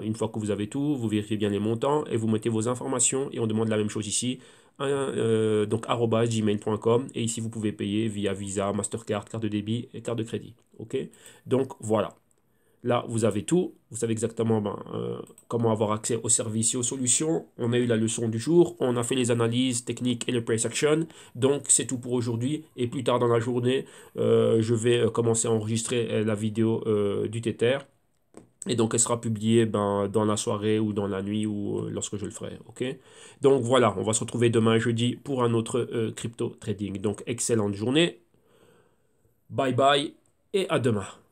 une fois que vous avez tout, vous vérifiez bien les montants et vous mettez vos informations et on demande la même chose ici. donc gmail.com et ici vous pouvez payer via Visa, Mastercard, carte de débit et carte de crédit. Ok, donc voilà. Là, vous avez tout. Vous savez exactement ben, euh, comment avoir accès aux services et aux solutions. On a eu la leçon du jour. On a fait les analyses techniques et le price action. Donc, c'est tout pour aujourd'hui. Et plus tard dans la journée, euh, je vais euh, commencer à enregistrer la vidéo du Tether. Et donc, elle sera publiée ben, dans la soirée ou dans la nuit ou lorsque je le ferai. ok donc, voilà. On va se retrouver demain jeudi pour un autre crypto trading. Donc, excellente journée. Bye bye et à demain.